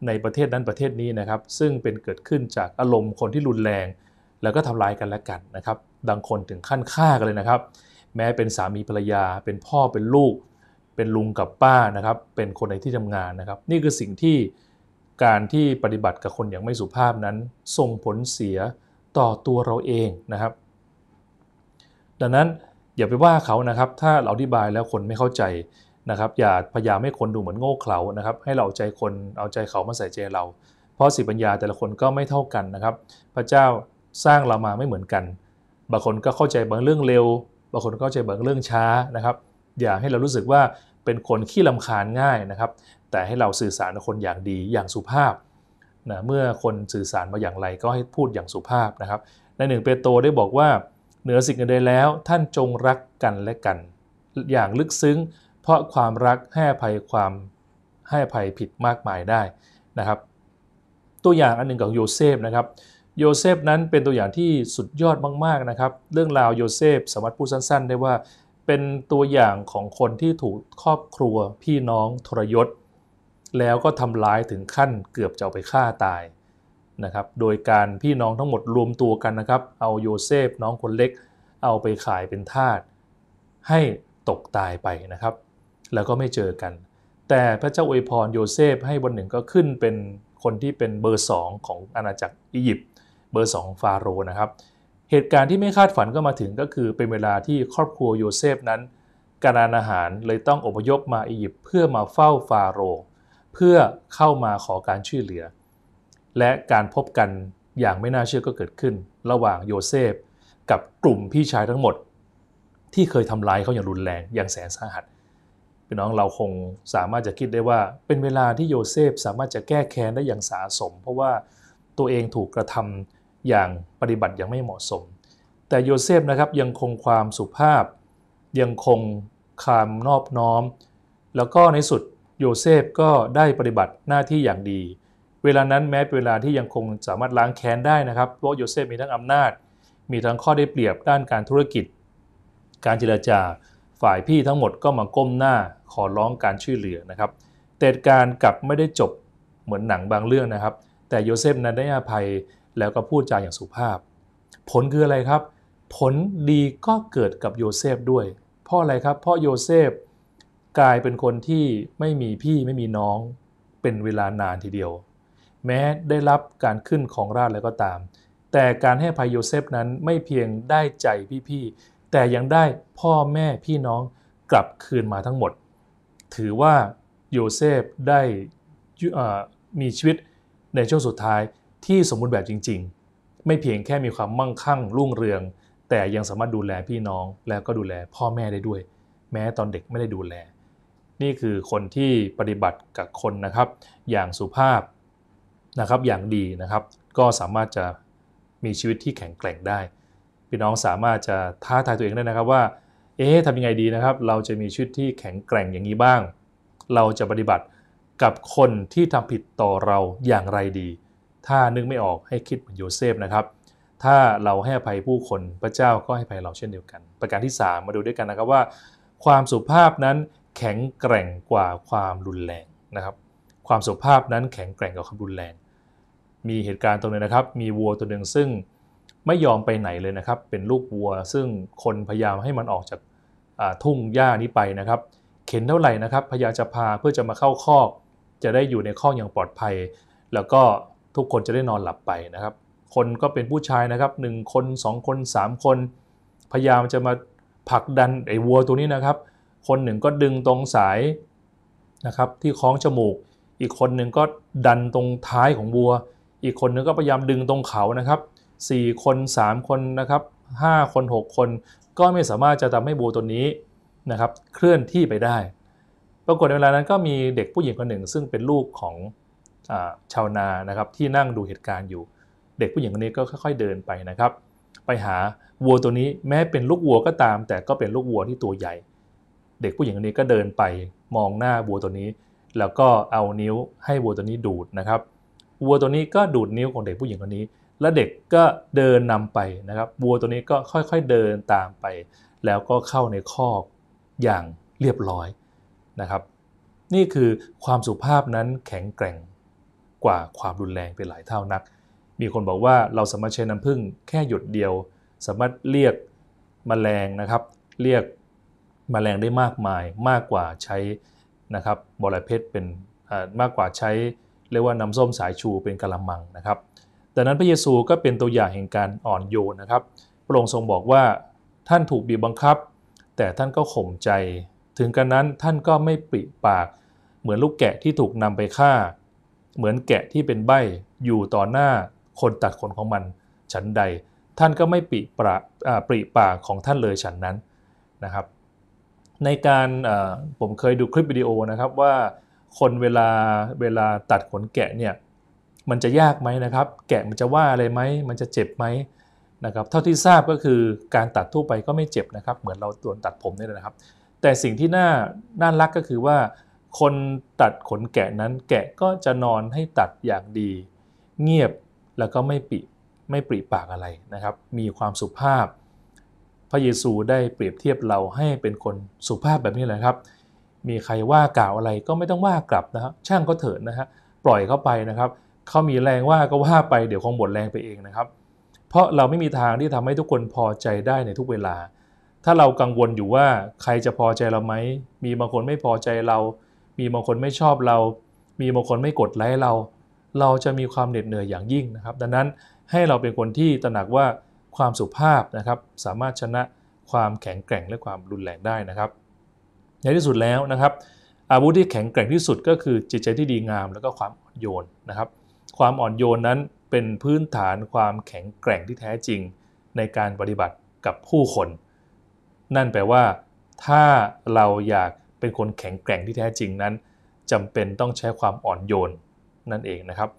ในประเทศนั้นประเทศนี้นะครับซึ่งเป็นเกิดขึ้นจากอารมณ์คนที่รุนแรง แล้วก็ทำลายกันและกันนะครับบางคนถึงขั้นฆ่ากันเลยนะครับ แม้เป็นสามีภรรยาเป็นพ่อเป็นลูก เป็นลุงกับป้านะครับเป็นคนในที่ทำงานนะครับ นี่คือสิ่งที่การที่ปฏิบัติกับคนอย่างไม่สุภาพนั้นส่งผลเสียต่อตัวเราเองนะครับ ดังนั้นอย่าไปว่าเขานะครับ ถ้าเราอธิบายแล้วคนไม่เข้าใจนะครับ อย่าพยายามให้คนดูเหมือนโง่เขลานะครับ ให้เราใจคนเอาใจเขามาใส่ใจเรา เพราะสิปัญญาแต่ละคนก็ไม่เท่ากันนะครับ พระเจ้าสร้างเรามาไม่เหมือนกัน บางคนก็เข้าใจบางเรื่องเร็ว บางคนก็เข้าใจบางเรื่องช้านะครับ อย่าให้เรารู้สึกว่าเป็นคนขี้ลำคาญง่ายนะครับแต่ให้เราสื่อสารกับคนอย่างดีอย่างสุภาพนะเมื่อคนสื่อสารมาอย่างไรก็ให้พูดอย่างสุภาพนะครับในหนึ่งเปโตรได้บอกว่าเหนือสิ่งนใดแล้ว ท่านจงรักกันและกัน อย่างลึกซึ้งเพราะความรักให้ภัยความให้ภัยผิดมากมายได้นะครับตัวอย่างอันหนึ่งของโยเซฟนะครับโยเซฟนั้นเป็นตัวอย่างที่สุดยอดมากๆนะครับเรื่องราวโยเซฟสามารถพูดสั้น ๆได้ว่าเป็นตัวอย่างของคนที่ถูกครอบครัวพี่น้องทรยศแล้วก็ทำร้ายถึงขั้นเกือบจะเอาไปฆ่าตายนะครับ โดยการพี่น้องทั้งหมดรวมตัวกันนะครับ เอาโยเซฟน้องคนเล็ก เอาไปขายเป็นทาสให้ตกตายไปนะครับ แล้วก็ไม่เจอกัน แต่พระเจ้าอวยพรโยเซฟให้วันหนึ่งก็ขึ้นเป็นคนที่เป็นเบอร์สองของอาณาจักรอียิปต์เบอร์สองฟาโรนะครับเหตุการณ์ที่ไม่คาดฝันก็มาถึงก็คือเป็นเวลาที่ครอบครัวโยเซฟนั้นการานอาหารเลยต้องอพยพมาอียิปต์เพื่อมาเฝ้าฟาโรห์เพื่อเข้ามาขอการช่วยเหลือ และการพบกันอย่างไม่น่าเชื่อก็เกิดขึ้นระหว่างโยเซฟกับกลุ่มพี่ชายทั้งหมด ที่เคยทำร้ายเขาอย่างรุนแรงอย่างแสนสาหัสพี่น้องเราคงสามารถจะคิดได้ว่าเป็นเวลาที่โยเซฟสามารถจะแก้แค้นได้อย่างสาสม เพราะว่าตัวเองถูกกระทำอย่างปฏิบัติอย่างไม่เหมาะสม แต่โยเซฟนะครับยังคงความสุภาพ ยังคงคมนอบน้อม แล้วก็ในสุดโยเซฟก็ได้ปฏิบัติหน้าที่อย่างดี เวลานั้นแม้เป็นเวลาที่ยังคงสามารถล้างแค้นได้นะครับ เพราะโยเซฟมีทั้งอำนาจ มีทั้งข้อได้เปรียบด้านการธุรกิจ การเจรจาฝ่ายพี่ทั้งหมดก็มาก้มหน้าขอร้องการช่วยเหลือนะครับแต่การกลับไม่ได้จบเหมือนหนังบางเรื่องนะครับ แต่โยเซฟนั้นได้อภัยแล้วก็พูดจาอย่างสุภาพ ผลคืออะไรครับ ผลดีก็เกิดกับโยเซฟด้วยเพราะอะไรครับ เพราะโยเซฟกลายเป็นคนที่ไม่มีพี่ไม่มีน้องเป็นเวลานานทีเดียว แม้ได้รับการขึ้นของราชแล้วก็ตาม แต่การให้ภัยโยเซฟนั้นไม่เพียงได้ใจพี่ๆ แต่ยังได้พ่อแม่พี่น้อง กลับคืนมาทั้งหมด ถือว่าโยเซฟได้มีชีวิตในช่วงสุดท้ายที่สมบูรณ์แบบจริงๆ ไม่เพียงแค่มีความมั่งคั่ง รุ่งเรือง แต่ยังสามารถดูแลพี่น้องแล้วก็ดูแลพ่อแม่ได้ด้วย แม้ตอนเด็กไม่ได้ดูแล นี่คือคนที่ปฏิบัติกับคนนะครับอย่างสุภาพนะครับอย่างดีนะครับ ก็สามารถจะมีชีวิตที่แข็งแกร่งได้ พี่น้องสามารถจะท้าทายตัวเองได้นะครับว่าเอ๊ะทำยังไงดีนะครับ เราจะมีชีวิตที่แข็งแกร่งอย่างนี้บ้าง เราจะปฏิบัติกับคนที่ทำผิดต่อเราอย่างไรดีถ้านึกไม่ออกให้คิดเหมือนโยเซฟนะครับ ถ้าเราให้อภัยผู้คนพระเจ้าก็ให้อภัยเราเช่นเดียวกัน ประการที่ 3 มาดูด้วยกันนะครับว่า ความสุภาพนั้นแข็งแกร่งกว่าความรุนแรงนะครับ ความสุภาพนั้นแข็งแกร่งกว่าความรุนแรงมีเหตุการณ์ตรงนี้นะครับ มีวัว ตัวหนึ่งซึ่งไม่ยอมไปไหนเลยนะครับเป็นลูกวัว ซึ่งคนพยายามให้มันออกจากทุ่งหญ้านี้ไปนะครับ เข็นเท่าไหร่นะครับพยายามจะพาเพื่อจะมาเข้าคอก จะได้อยู่ในคอกอย่างปลอดภัย แล้วก็ทุกคนจะได้นอนหลับไปนะครับ คนก็เป็นผู้ชายนะครับ1คน2คน3 คน พยายามจะมาผลักดันไอ้วัวตัวนี้นะครับ คนหนึ่งก็ดึงตรงสายนะครับที่คล้องจมูก อีกคนหนึ่งก็ดันตรงท้ายของวัว อีกคนนึงก็พยายามดึงตรงเขานะครับ4 คน 3 คนนะครับ5คน 6 คนก็ไม่สามารถจะทำให้วัวตัวนี้ นะครับเคลื่อนที่ไปได้ ปรากฏในเวลานั้นก็มีเด็กผู้หญิงคนหนึ่งซึ่งเป็นลูกของชาวนานะครับที่นั่งดูเหตุการณ์อยู่ เด็กผู้หญิงคนนี้ก็ค่อยๆเดินไปนะครับ ไปหาวัวตัวนี้แม้เป็นลูกวัวก็ตาม แต่ก็เป็นลูกวัวที่ตัวใหญ่ เด็กผู้หญิงคนนี้ก็เดินไปมองหน้าวัวตัวนี้ แล้วก็เอานิ้วให้วัวตัวนี้ดูดนะครับ วัวตัวนี้ก็ดูดนิ้วของเด็กผู้หญิงคนนี้ และเด็กก็เดินนำไปนะครับ วัวตัวนี้ก็ค่อยๆเดินตามไป แล้วก็เข้าในคอกอย่างเรียบร้อยนะครับ นี่คือความสุภาพนั้นแข็งแกร่งกว่าความรุนแรงเป็นหลายเท่านัก มีคนบอกว่าเราสามารถใช้น้ำผึ้งแค่หยดเดียวสามารถเรียกมแมลงนะครับ เรียกมแมลงได้มากมายมากกว่าใช้นะครับบอระเพ็ดเป็นมากกว่าใช้ เรียกว่าน้ำส้มสายชูเป็นกะละมังนะครับดังนั้นพระเยซูก็เป็นตัวอย่างแห่งการอ่อนโยนนะครับพระองค์ทรงบอกว่าท่านถูกบีบบังคับ แต่ท่านก็ข่มใจ ถึงกระนั้นท่านก็ไม่ปริปากเหมือนลูกแกะที่ถูกนำไปฆ่าเหมือนแกะที่เป็นใบอยู่ต่อหน้าคนตัดขนของมันฉันใด ท่านก็ไม่ปิปราปริปากของท่านเลยฉันนั้นนะครับ ในการผมเคยดูคลิปวิดีโอนะครับว่าคนเวลาเวลาตัดขนแกะเนี่ยมันจะยากไหมนะครับ แกะมันจะว่าอะไรไหมมันจะเจ็บไหมนะครับเท่าที่ทราบก็คือการตัดทั่วไปก็ไม่เจ็บนะครับ เหมือนเราตันตัดผมนี่แหละครับ แต่สิ่งที่น่าน่ารักก็คือว่าคนตัดขนแกะนั้นแกะก็จะนอนให้ตัดอย่างดี เงียบแล้วก็ไม่ปิไม่ปริปากอะไรนะครับ มีความสุภาพ พระเยซูได้เปรียบเทียบเราให้เป็นคนสุภาพแบบนี้แหละครับ มีใครว่ากล่าวอะไรก็ไม่ต้องว่ากลับนะครับช่างก็เถิดนะฮะปล่อยเข้าไปนะครับเขามีแรงว่าก็ว่าไปเดี๋ยวคงหมดแรงไปเองนะครับ เพราะเราไม่มีทางที่ทำให้ทุกคนพอใจได้ในทุกเวลา ถ้าเรากังวลอยู่ว่าใครจะพอใจเราไหมมีบางคนไม่พอใจเรามีบางคนไม่ชอบเรา มีบางคนไม่กดไลค์เรา เราจะมีความเหน็ดเหนื่อยอย่างยิ่งนะครับ ดังนั้นให้เราเป็นคนที่ตระหนักว่าความสุภาพนะครับ สามารถชนะความแข็งแกร่งและความรุนแรงได้นะครับ ในที่สุดแล้วนะครับอาวุธที่แข็งแกร่งที่สุดก็คือจิตใจที่ดีงามแล้วก็ความอ่อนโยนนะครับ ความอ่อนโยนนั้นเป็นพื้นฐานความแข็งแกร่งที่แท้จริงในการปฏิบัติกับผู้คน นั่นแปลว่าถ้าเราอยากเป็นคนแข็งแกร่งที่แท้จริงนั้น จำเป็นต้องใช้ความอ่อนโยนนั่นเองนะครับ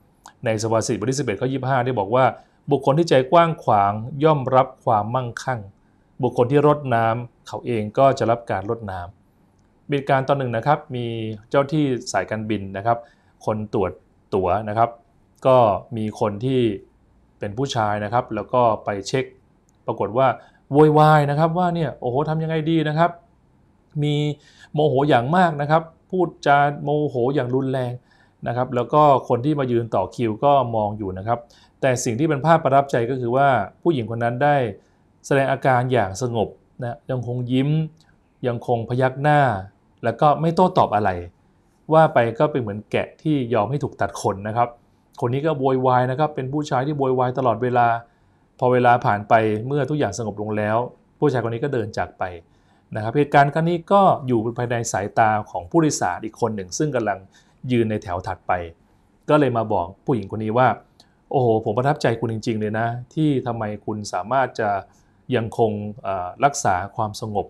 ในสวาสิบทที่สิบเอ็ดข้อยี่ห้าได้บอกว่าบุคคลที่ใจกว้างขวางย่อมรับความมั่งคั่ง บุคคลที่รดน้ำเขาเองก็จะรับการรดน้ำมีการตอนหนึ่งนะครับ มีเจ้าที่สายการบินนะครับ คนตรวจตั๋วนะครับ ก็มีคนที่เป็นผู้ชายนะครับ แล้วก็ไปเช็คปรากฏว่าโวยวายนะครับว่าเนี่ยโอ้โหทำยังไงดีนะครับมีโมโหอย่างมากนะครับ พูดจาโมโหอย่างรุนแรงนะครับแล้วก็คนที่มายืนต่อคิวก็มองอยู่นะครับ แต่สิ่งที่เป็นภาพประทับใจก็คือว่าผู้หญิงคนนั้นได้แสดงอาการอย่างสงบนะยังคงยิ้ม ยังคงพยักหน้า แล้วก็ไม่โต้ตอบอะไร ว่าไปก็เป็นเหมือนแกะที่ยอมให้ถูกตัดขนนะครับ คนนี้ก็โวยวายนะครับ เป็นผู้ชายที่โวยวายตลอดเวลาพอเวลาผ่านไปเมื่อทุกอย่างสงบลงแล้ว ผู้ชายคนนี้ก็เดินจากไปนะครับเหตุการณ์ครั้งนี้ก็อยู่ภายในสายตาของผู้โดยสารอีกคนหนึ่ง ซึ่งกำลังยืนในแถวถัดไป ก็เลยมาบอกผู้หญิงคนนี้ว่า โอ้โห ผมประทับใจคุณจริงๆเลยนะ ที่ทำไมคุณสามารถจะยังคงรักษาความสงบ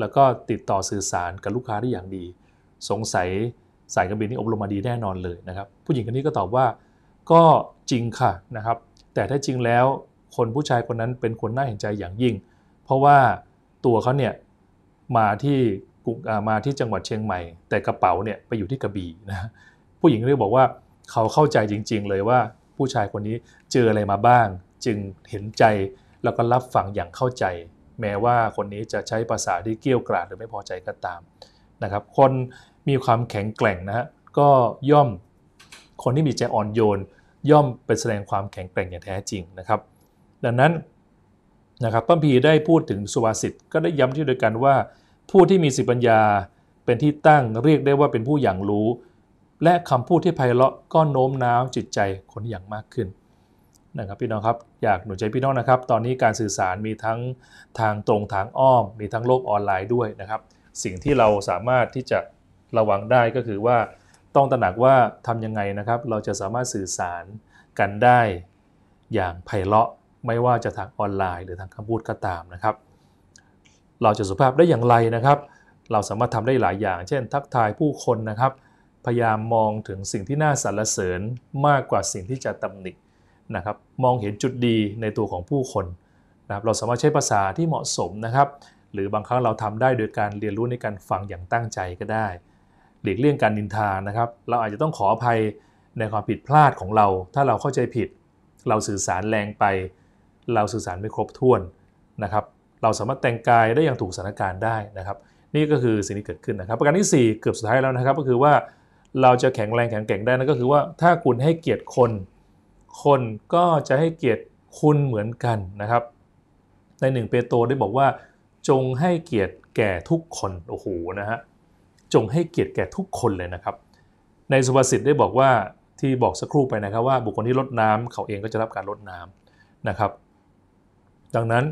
แล้วก็ติดต่อสื่อสารกับลูกค้าได้อย่างดี สงสัยสายการบินนี้อบรมมาดีแน่นอนเลยนะครับ ผู้หญิงคนนี้ก็ตอบว่า ก็จริงค่ะนะครับ แต่ถ้าจริงแล้วคนผู้ชายคนนั้นเป็นคนน่าเห็นใจอย่างยิ่ง เพราะว่าตัวเขาเนี่ยมาที่มาที่จังหวัดเชียงใหม่ แต่กระเป๋าเนี่ยไปอยู่ที่กระบี่นะผู้หญิงเรียกบอกว่าเขาเข้าใจจริงๆ เลยว่า ผู้ชายคนนี้เจออะไรมาบ้าง จึงเห็นใจแล้วก็รับฟังอย่างเข้าใจ แม้ว่าคนนี้จะใช้ภาษาที่เกี้ยวกราดหรือไม่พอใจก็ตามนะครับ คนมีความแข็งแกร่งนะฮะก็ย่อมคนที่มีใจอ่อนโยน ย่อมเป็นแสดงความแข็งแกร่งอย่างแท้จริงนะครับ ดังนั้นนะครับพระพีได้พูดถึงสุภาษิตก็ได้ย้ำที่เดียวกันว่า ผู้ที่มีสิปัญญาเป็นที่ตั้งเรียกได้ว่าเป็นผู้อย่างรู้ และคำพูดที่ไพเราะก็โน้มน้าวจิตใจคนอย่างมากขึ้นนะครับพี่น้องครับอยากหนุนใจพี่น้องนะครับ ตอนนี้การสื่อสารมีทั้งทางตรงทางอ้อมมีทั้งโลกออนไลน์ด้วยนะครับ สิ่งที่เราสามารถที่จะระวังได้ก็คือว่าต้องตระหนักว่าทํำยังไงนะครับ เราจะสามารถสื่อสารกันได้อย่างไพเราะไม่ว่าจะทางออนไลน์หรือทางคำพูดก็ตามนะครับ เราจะสุภาพได้อย่างไรนะครับ เราสามารถทำได้หลายอย่าง เช่นทักทายผู้คนนะครับ พยายามมองถึงสิ่งที่น่าสรรเสริญมากกว่าสิ่งที่จะตำหนินะครับ มองเห็นจุดดีในตัวของผู้คนนะครับ เราสามารถใช้ภาษาที่เหมาะสมนะครับ หรือบางครั้งเราทำได้โดยการเรียนรู้ในการฟังอย่างตั้งใจก็ได้ หลีกเลี่ยงการนินทานะครับ เราอาจจะต้องขออภัยในความผิดพลาดของเรา ถ้าเราเข้าใจผิด เราสื่อสารแรงไปเราสื่อสารไม่ครบถ้วนนะครับ เราสามารถแต่งกายได้อย่างถูกสถานการณ์ได้นะครับ นี่ก็คือสิ่งที่เกิดขึ้นนะครับ ประการที่ 4 เกือบสุดท้ายแล้วนะครับ ก็คือว่าเราจะแข็งแรงแข็งแกร่งได้นั่นก็คือว่าถ้าคุณให้เกียรติคน คนก็จะให้เกียรติคุณเหมือนกันนะครับ ในหนึ่งเปโตรได้บอกว่า จงให้เกียรติแก่ทุกคนโอ้โหนะฮะจงให้เกียรติแก่ทุกคนเลยนะครับ ในสุภาษิตได้บอกว่าที่บอกสักครู่ไปนะครับว่าบุคคลที่ลดน้ำเขาเองก็จะรับการลดน้ำนะครับดังนั้น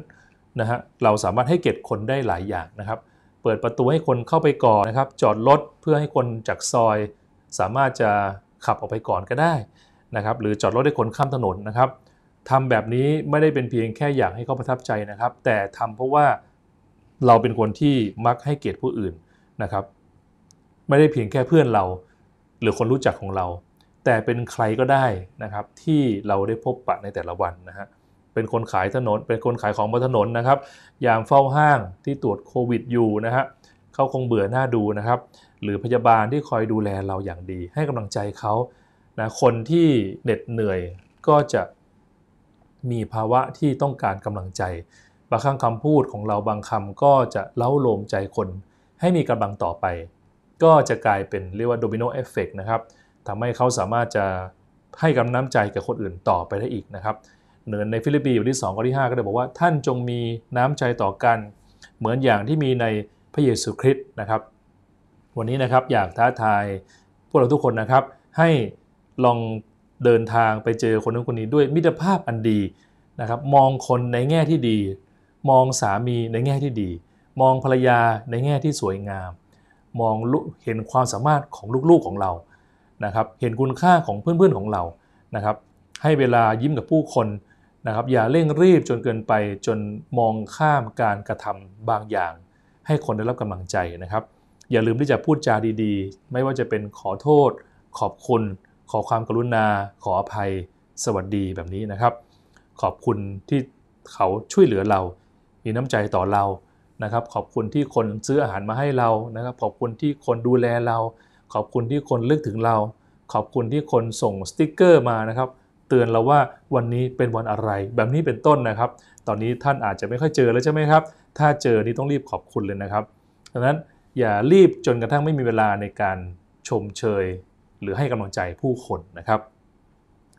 นะฮะเราสามารถให้เกียรติคนได้หลายอย่างนะครับ เปิดประตูให้คนเข้าไปก่อนนะครับ จอดรถเพื่อให้คนจากซอยสามารถจะขับออกไปก่อนก็ได้นะครับ หรือจอดรถให้คนข้ามถนนนะครับทำแบบนี้ไม่ได้เป็นเพียงแค่อยากให้เขาประทับใจนะครับ แต่ทำเพราะว่าเราเป็นคนที่มักให้เกียรติผู้อื่นนะครับ ไม่ได้เพียงแค่เพื่อนเราหรือคนรู้จักของเรา แต่เป็นใครก็ได้นะครับ ที่เราได้พบปะในแต่ละวันนะฮะเป็นคนขายถนน เป็นคนขายของบนถนนนะครับ ยามเฝ้าห้างที่ตรวจโควิดอยู่นะฮะเขาคงเบื่อหน้าดูนะครับ หรือพยาบาลที่คอยดูแลเราอย่างดี ให้กำลังใจเขานะคนที่เหน็ดเหนื่อยก็จะมีภาวะที่ต้องการกำลังใจ บางครั้งคำพูดของเราบางคำก็จะเล้าโลมใจคนให้มีกำลังต่อไป ก็จะกลายเป็นเรียกว่าโดมิโนเอฟเฟกนะครับ ทำให้เขาสามารถจะให้กำลังใจกับคนอื่นต่อไปได้อีกนะครับเหนือในฟิลิปปีบทที่2ข้อที่5ก็ได้บอกว่า ท่านจงมีน้ำใจต่อกัน เหมือนอย่างที่มีในพระเยซูคริสต์นะครับ วันนี้นะครับอยากท้าทายพวกเราทุกคนนะครับ ให้ลองเดินทางไปเจอคนนู้นคนนี้ด้วยมิตรภาพอันดีนะครับมองคนในแง่ที่ดี มองสามีในแง่ที่ดี มองภรรยาในแง่ที่สวยงาม มองเห็นความสามารถของลูกๆของเรานะครับเห็นคุณค่าของเพื่อนๆของเรานะครับให้เวลายิ้มกับผู้คนนะครับอย่าเร่งรีบจนเกินไปจนมองข้ามการกระทำบางอย่าง ให้คนได้รับกำลังใจนะครับ อย่าลืมที่จะพูดจาดีๆ ไม่ว่าจะเป็นขอโทษ ขอบคุณขอความกรุณาขออภัยสวัสดีแบบนี้นะครับ ขอบคุณที่เขาช่วยเหลือเรามีน้ำใจต่อเรานะครับ ขอบคุณที่คนซื้ออาหารมาให้เรานะครับ ขอบคุณที่คนดูแลเรา ขอบคุณที่คนเลือกถึงเรา ขอบคุณที่คนส่งสติกเกอร์มานะครับเตือนเราว่าวันนี้เป็นวันอะไร แบบนี้เป็นต้นนะครับ ตอนนี้ท่านอาจจะไม่ค่อยเจอแล้วใช่ไหมครับ ถ้าเจอนี่ต้องรีบขอบคุณเลยนะครับ ดังนั้นอย่ารีบจนกระทั่งไม่มีเวลาในการชมเชยหรือให้กำลังใจผู้คนนะครับ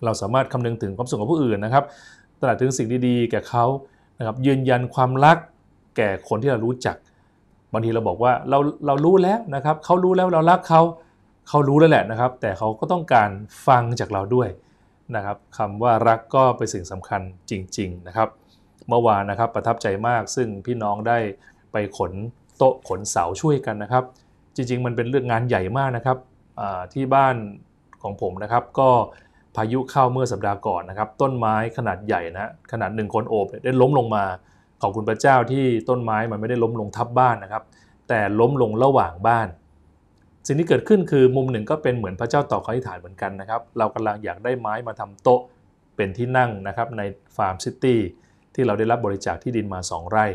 เราสามารถคำนึงถึงความสุขของผู้อื่นนะครับตระหนักถึงสิ่งดีๆ แก่เขานะครับ ยืนยันความรักแก่คนที่เรารู้จัก บางทีเราบอกว่าเราเรารู้แล้วนะครับเขารู้แล้วเรารักเขาเขารู้แล้วแหละนะครับ แต่เขาก็ต้องการฟังจากเราด้วยนะครับคำว่ารักก็เป็นสิ่งสำคัญจริงๆนะครับ เมื่อวานนะครับประทับใจมากซึ่งพี่น้องได้ไปขนโต๊ะขนเสาช่วยกันนะครับ จริงๆมันเป็นเรื่องงานใหญ่มากนะครับที่บ้านของผมนะครับก็พายุเข้าเมื่อสัปดาห์ก่อนนะครับ ต้นไม้ขนาดใหญ่นะขนาดหนึ่งคนโอบได้ล้มลงมาขอบคุณพระเจ้าที่ต้นไม้มันไม่ได้ล้มลงทับบ้านนะครับแต่ล้มลงระหว่างบ้านสิ่งที่เกิดขึ้นคือมุมหนึ่งก็เป็นเหมือนพระเจ้าต้อคอษฐานเหมือนกันนะครับเรากำลังอยากได้ไม้มาทำโต๊ะเป็นที่นั่งนะครับในฟาร์มซิตี้ที่เราได้รับบริจาคที่ดินมา 2 ไร่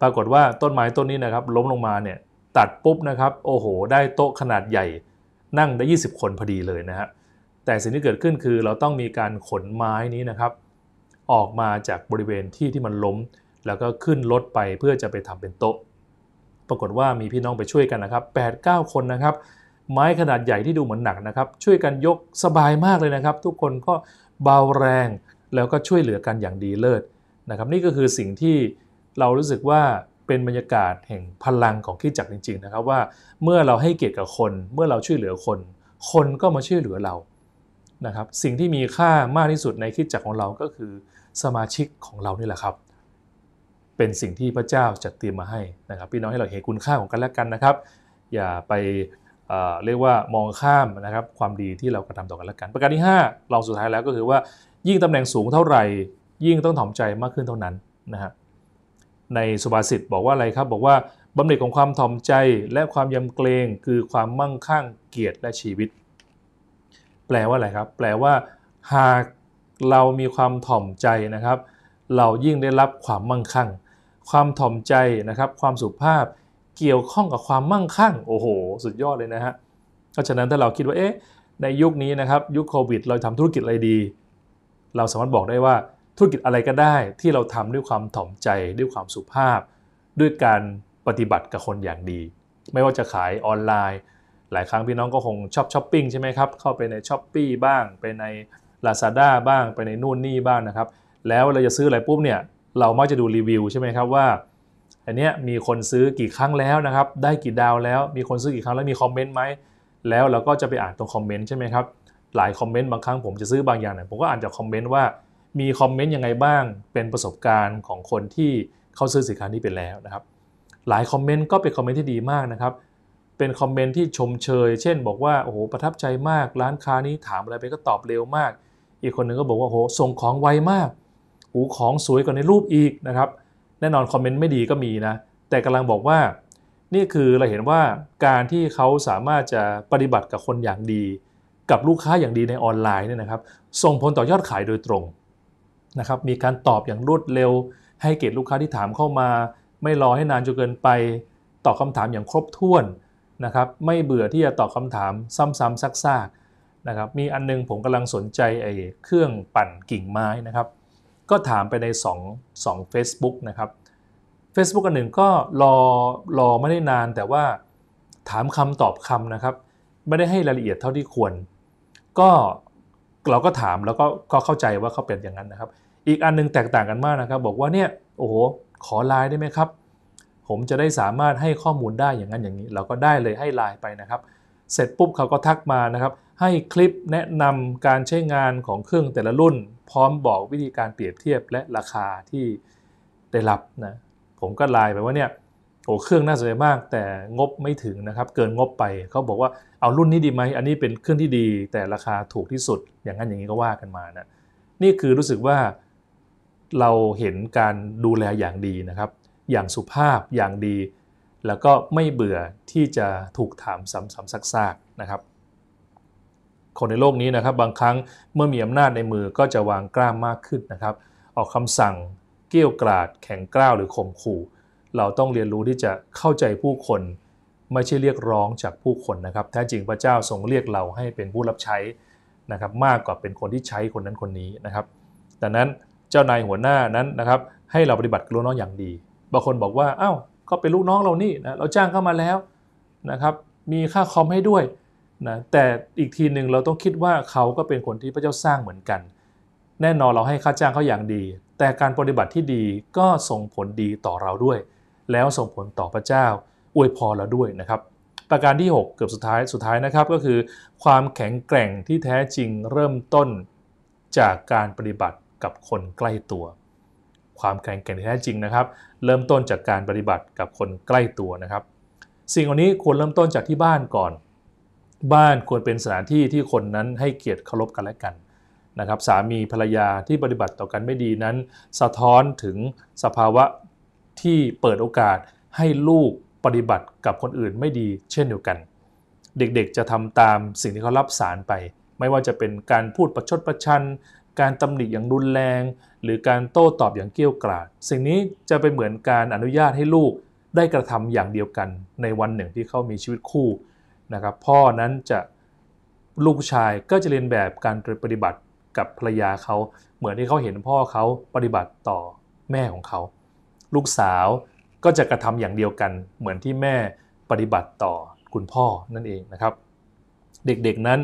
ปรากฏว่าต้นไม้ต้นนี้นะครับล้มลงมาเนี่ยตัดปุ๊บนะครับโอ้โห ได้โต๊ะขนาดใหญ่นั่งได้ 20 คนพอดีเลยนะฮะ แต่สิ่งที่เกิดขึ้นคือเราต้องมีการขนไม้นี้นะครับออกมาจากบริเวณที่ที่มันล้ม แล้วก็ขึ้นรถไปเพื่อจะไปทำเป็นโต๊ะปรากฏว่ามีพี่น้องไปช่วยกันนะครับ8 9 คนนะครับ ไม้ขนาดใหญ่ที่ดูเหมือนหนักนะครับช่วยกันยกสบายมากเลยนะครับ ทุกคนก็เบาแรงแล้วก็ช่วยเหลือกันอย่างดีเลิศนะครับ นี่ก็คือสิ่งที่เรารู้สึกว่าเป็นบรรยากาศแห่งพลังของขี้จักรจริง ๆ นะครับ ว่าเมื่อเราให้เกียรติกับคนเมื่อเราช่วยเหลือคน คนก็มาช่วยเหลือเรานะครับสิ่งที่มีค่ามากที่สุดในขี้จักรของเราก็คือสมาชิกของเรานี่แหละครับเป็นสิ่งที่พระเจ้าจัดเตรียมมาให้นะครับ พี่น้องให้เราเห็นคุณค่าของกันและกันนะครับ อย่าไปเรียกว่า มองข้ามนะครับความดีที่เรากระทำต่อกันและกัน ประการที่ 5 เราสุดท้ายแล้วก็คือว่ายิ่งตำแหน่งสูงเท่าไหร่ ยิ่งต้องถ่อมใจมากขึ้นเท่านั้นนะฮะในสุภาษิตบอกว่าอะไรครับบอกว่าบำเหน็จของความถ่อมใจและความยำเกรงคือความมั่งคั่งเกียรติและชีวิต แปลว่าอะไรครับแปลว่า หากเรามีความถ่อมใจนะครับ เรายิ่งได้รับความมั่งคั่งความถ่อมใจนะครับความสุภาพเกี่ยวข้องกับความมั่งคั่ง โอ้โหสุดยอดเลยนะฮะเพราะฉะนั้นถ้าเราคิดว่าเอ๊ะในยุคนี้นะครับยุคโควิดเราทำธุรกิจอะไรดี เราสามารถบอกได้ว่าธุรกิจอะไรก็ได้ที่เราทำด้วยความถ่อมใจด้วยความสุภาพ ด้วยการปฏิบัติกับคนอย่างดี ไม่ว่าจะขายออนไลน์ หลายครั้งพี่น้องก็คงชอบช้อปปิ้งใช่ไหมครับเข้าไปในช้อปปีบ้างไปใน Lazada บ้าง ไปในนู่นนี่บ้างนะครับ แล้วเราจะซื้ออะไรปุ๊บเนี่ยเรามักจะดูรีวิวใช่ไหมครับว่า อันเนี้ยมีคนซื้อกี่ครั้งแล้วนะครับ ได้กี่ดาวแล้ว มีคนซื้อกี่ครั้งแล้วมีคอมเมนต์ไหม แล้วเราก็จะไปอ่านตรงคอมเมนต์ใช่ไหมครับ หลายคอมเมนต์ บางครั้งผมจะซื้อบางอย่างเนี่ยผมก็อ่านจากคอมเมนต์ว่ามีคอมเมนต์ยังไงบ้างเป็นประสบการณ์ของคนที่เข้าซื้อสินค้านี้ไปแล้วนะครับ หลายคอมเมนต์ก็เป็นคอมเมนต์ที่ดีมากนะครับ เป็นคอมเมนต์ที่ชมเชย เช่น บอกว่าโอ้โหประทับใจมากร้านค้านี้ถามอะไรไปก็ตอบเร็วมาก อีกคนหนึ่งก็บอกว่าโอ้โหส่งของไวมากหูของสวยกว่าในรูปอีกนะครับ แน่นอนคอมเมนต์ไม่ดีก็มีนะ แต่กำลังบอกว่า นี่คือเราเห็นว่าการที่เขาสามารถจะปฏิบัติกับคนอย่างดี กับลูกค้าอย่างดีในออนไลน์เนี่ยนะครับ ส่งผลต่อยอดขายโดยตรง นะครับ มีการตอบอย่างรวดเร็ว ให้เกียรติลูกค้าที่ถามเข้ามา ไม่รอให้นานจนเกินไป ตอบคาถามอย่างครบถ้วน นะครับ ไม่เบื่อที่จะตอบคาถามซ้ำ ๆซักๆนะครับ มีอันนึงผมกำลังสนใจไอ้เครื่องปั่นกิ่งไม้นะครับก็ถามไปใน2 2 Facebook นะครับ Facebook อันหนึ่งก็รอรอไม่ได้นานแต่ว่าถามคำตอบคำนะครับ ไม่ได้ให้รายละเอียดเท่าที่ควร ก็เราก็ถามแล้วก็ก็เข้าใจว่าเขาเป็นอย่างนั้นนะครับ อีกอันนึงแตกต่างกันมากนะครับ บอกว่าเนี่ย โอ้โห ขอไลน์ได้ไหมครับ ผมจะได้สามารถให้ข้อมูลได้อย่างนั้นอย่างนี้ เราก็ได้เลยให้ไลน์ไปนะครับ เสร็จปุ๊บเขาก็ทักมานะครับให้คลิปแนะนำการใช้งานของเครื่องแต่ละรุ่น พร้อมบอกวิธีการเปรียบเทียบและราคาที่ได้รับนะผมก็ไลน์ไปว่าเนี่ยโอ้เครื่องน่าสนใจมากแต่งบไม่ถึงนะครับ เกินงบไปเขาบอกว่าเอารุ่นนี้ดีไหมอันนี้เป็นเครื่องที่ดี แต่ราคาถูกที่สุดอย่างนั้นอย่างนี้ก็ว่ากันมานะนี่คือรู้สึกว่าเราเห็นการดูแลอย่างดีนะครับ อย่างสุภาพอย่างดี แล้วก็ไม่เบื่อที่จะถูกถามซ้ำๆซักๆนะครับคนในโลกนี้นะครับบางครั้งเมื่อมีอำนาจในมือก็จะวางกล้ามมากขึ้นนะครับ ออกคำสั่งเกี้ยวกราดแข็งกล้าวหรือข่มขู่ เราต้องเรียนรู้ที่จะเข้าใจผู้คน ไม่ใช่เรียกร้องจากผู้คนนะครับแท้จริงพระเจ้าทรงเรียกเราให้เป็นผู้รับใช้นะครับมากกว่าเป็นคนที่ใช้คนนั้นคนนี้นะครับดังนั้นเจ้านายหัวหน้านั้นนะครับให้เราปฏิบัติกับลูกน้องอย่างดีบางคนบอกว่าอา้าวก็เป็นลูกน้องเรานี่นะเราจ้างเข้ามาแล้วนะครับมีค่าคอมให้ด้วยนะแต่อีกทีหนึ่งเราต้องคิดว่าเขาก็เป็นคนที่พระเจ้าสร้างเหมือนกัน แน่นอนเราให้ค่าจ้างเขาอย่างดี แต่การปฏิบัติที่ดีก็ส่งผลดีต่อเราด้วย แล้วส่งผลต่อพระเจ้าอวยพรเราด้วยนะครับ ประการที่ 6 เกือบสุดท้ายสุดท้ายนะครับก็คือ ความแข็งแกร่งที่แท้จริงเริ่มต้นจากการปฏิบัติกับคนใกล้ตัว ความแข็งแกร่งที่แท้จริงนะครับเริ่มต้นจากการปฏิบัติกับคนใกล้ตัวนะครับ สิ่งเหล่านี้ควรเริ่มต้นจากที่บ้านก่อนบ้านควรเป็นสถานที่ที่คนนั้นให้เกียรติเคารพกันและกันนะครับสามีภรรยาที่ปฏิบัติต่อกันไม่ดีนั้น สะท้อนถึงสภาวะที่เปิดโอกาสให้ลูกปฏิบัติกับคนอื่นไม่ดีเช่นเดียวกัน เด็กๆจะทำตามสิ่งที่เขารับสารไป ไม่ว่าจะเป็นการพูดประชดประชันการตำหนิอย่างรุนแรง หรือการโต้ตอบอย่างเกี้ยวกราดสิ่งนี้จะเป็นเหมือนการอนุญาตให้ลูกได้กระทำอย่างเดียวกันในวันหนึ่งที่เขามีชีวิตคู่นะครับพ่อนั้นจะลูกชายก็จะเรียนแบบการปฏิบัติกับภรรยาเขา เหมือนที่เขาเห็นพ่อเขาปฏิบัติต่อแม่ของเขาลูกสาวก็จะกระทำอย่างเดียวกัน เหมือนที่แม่ปฏิบัติต่อคุณพ่อนั่นเองนะครับ เด็กๆนั้น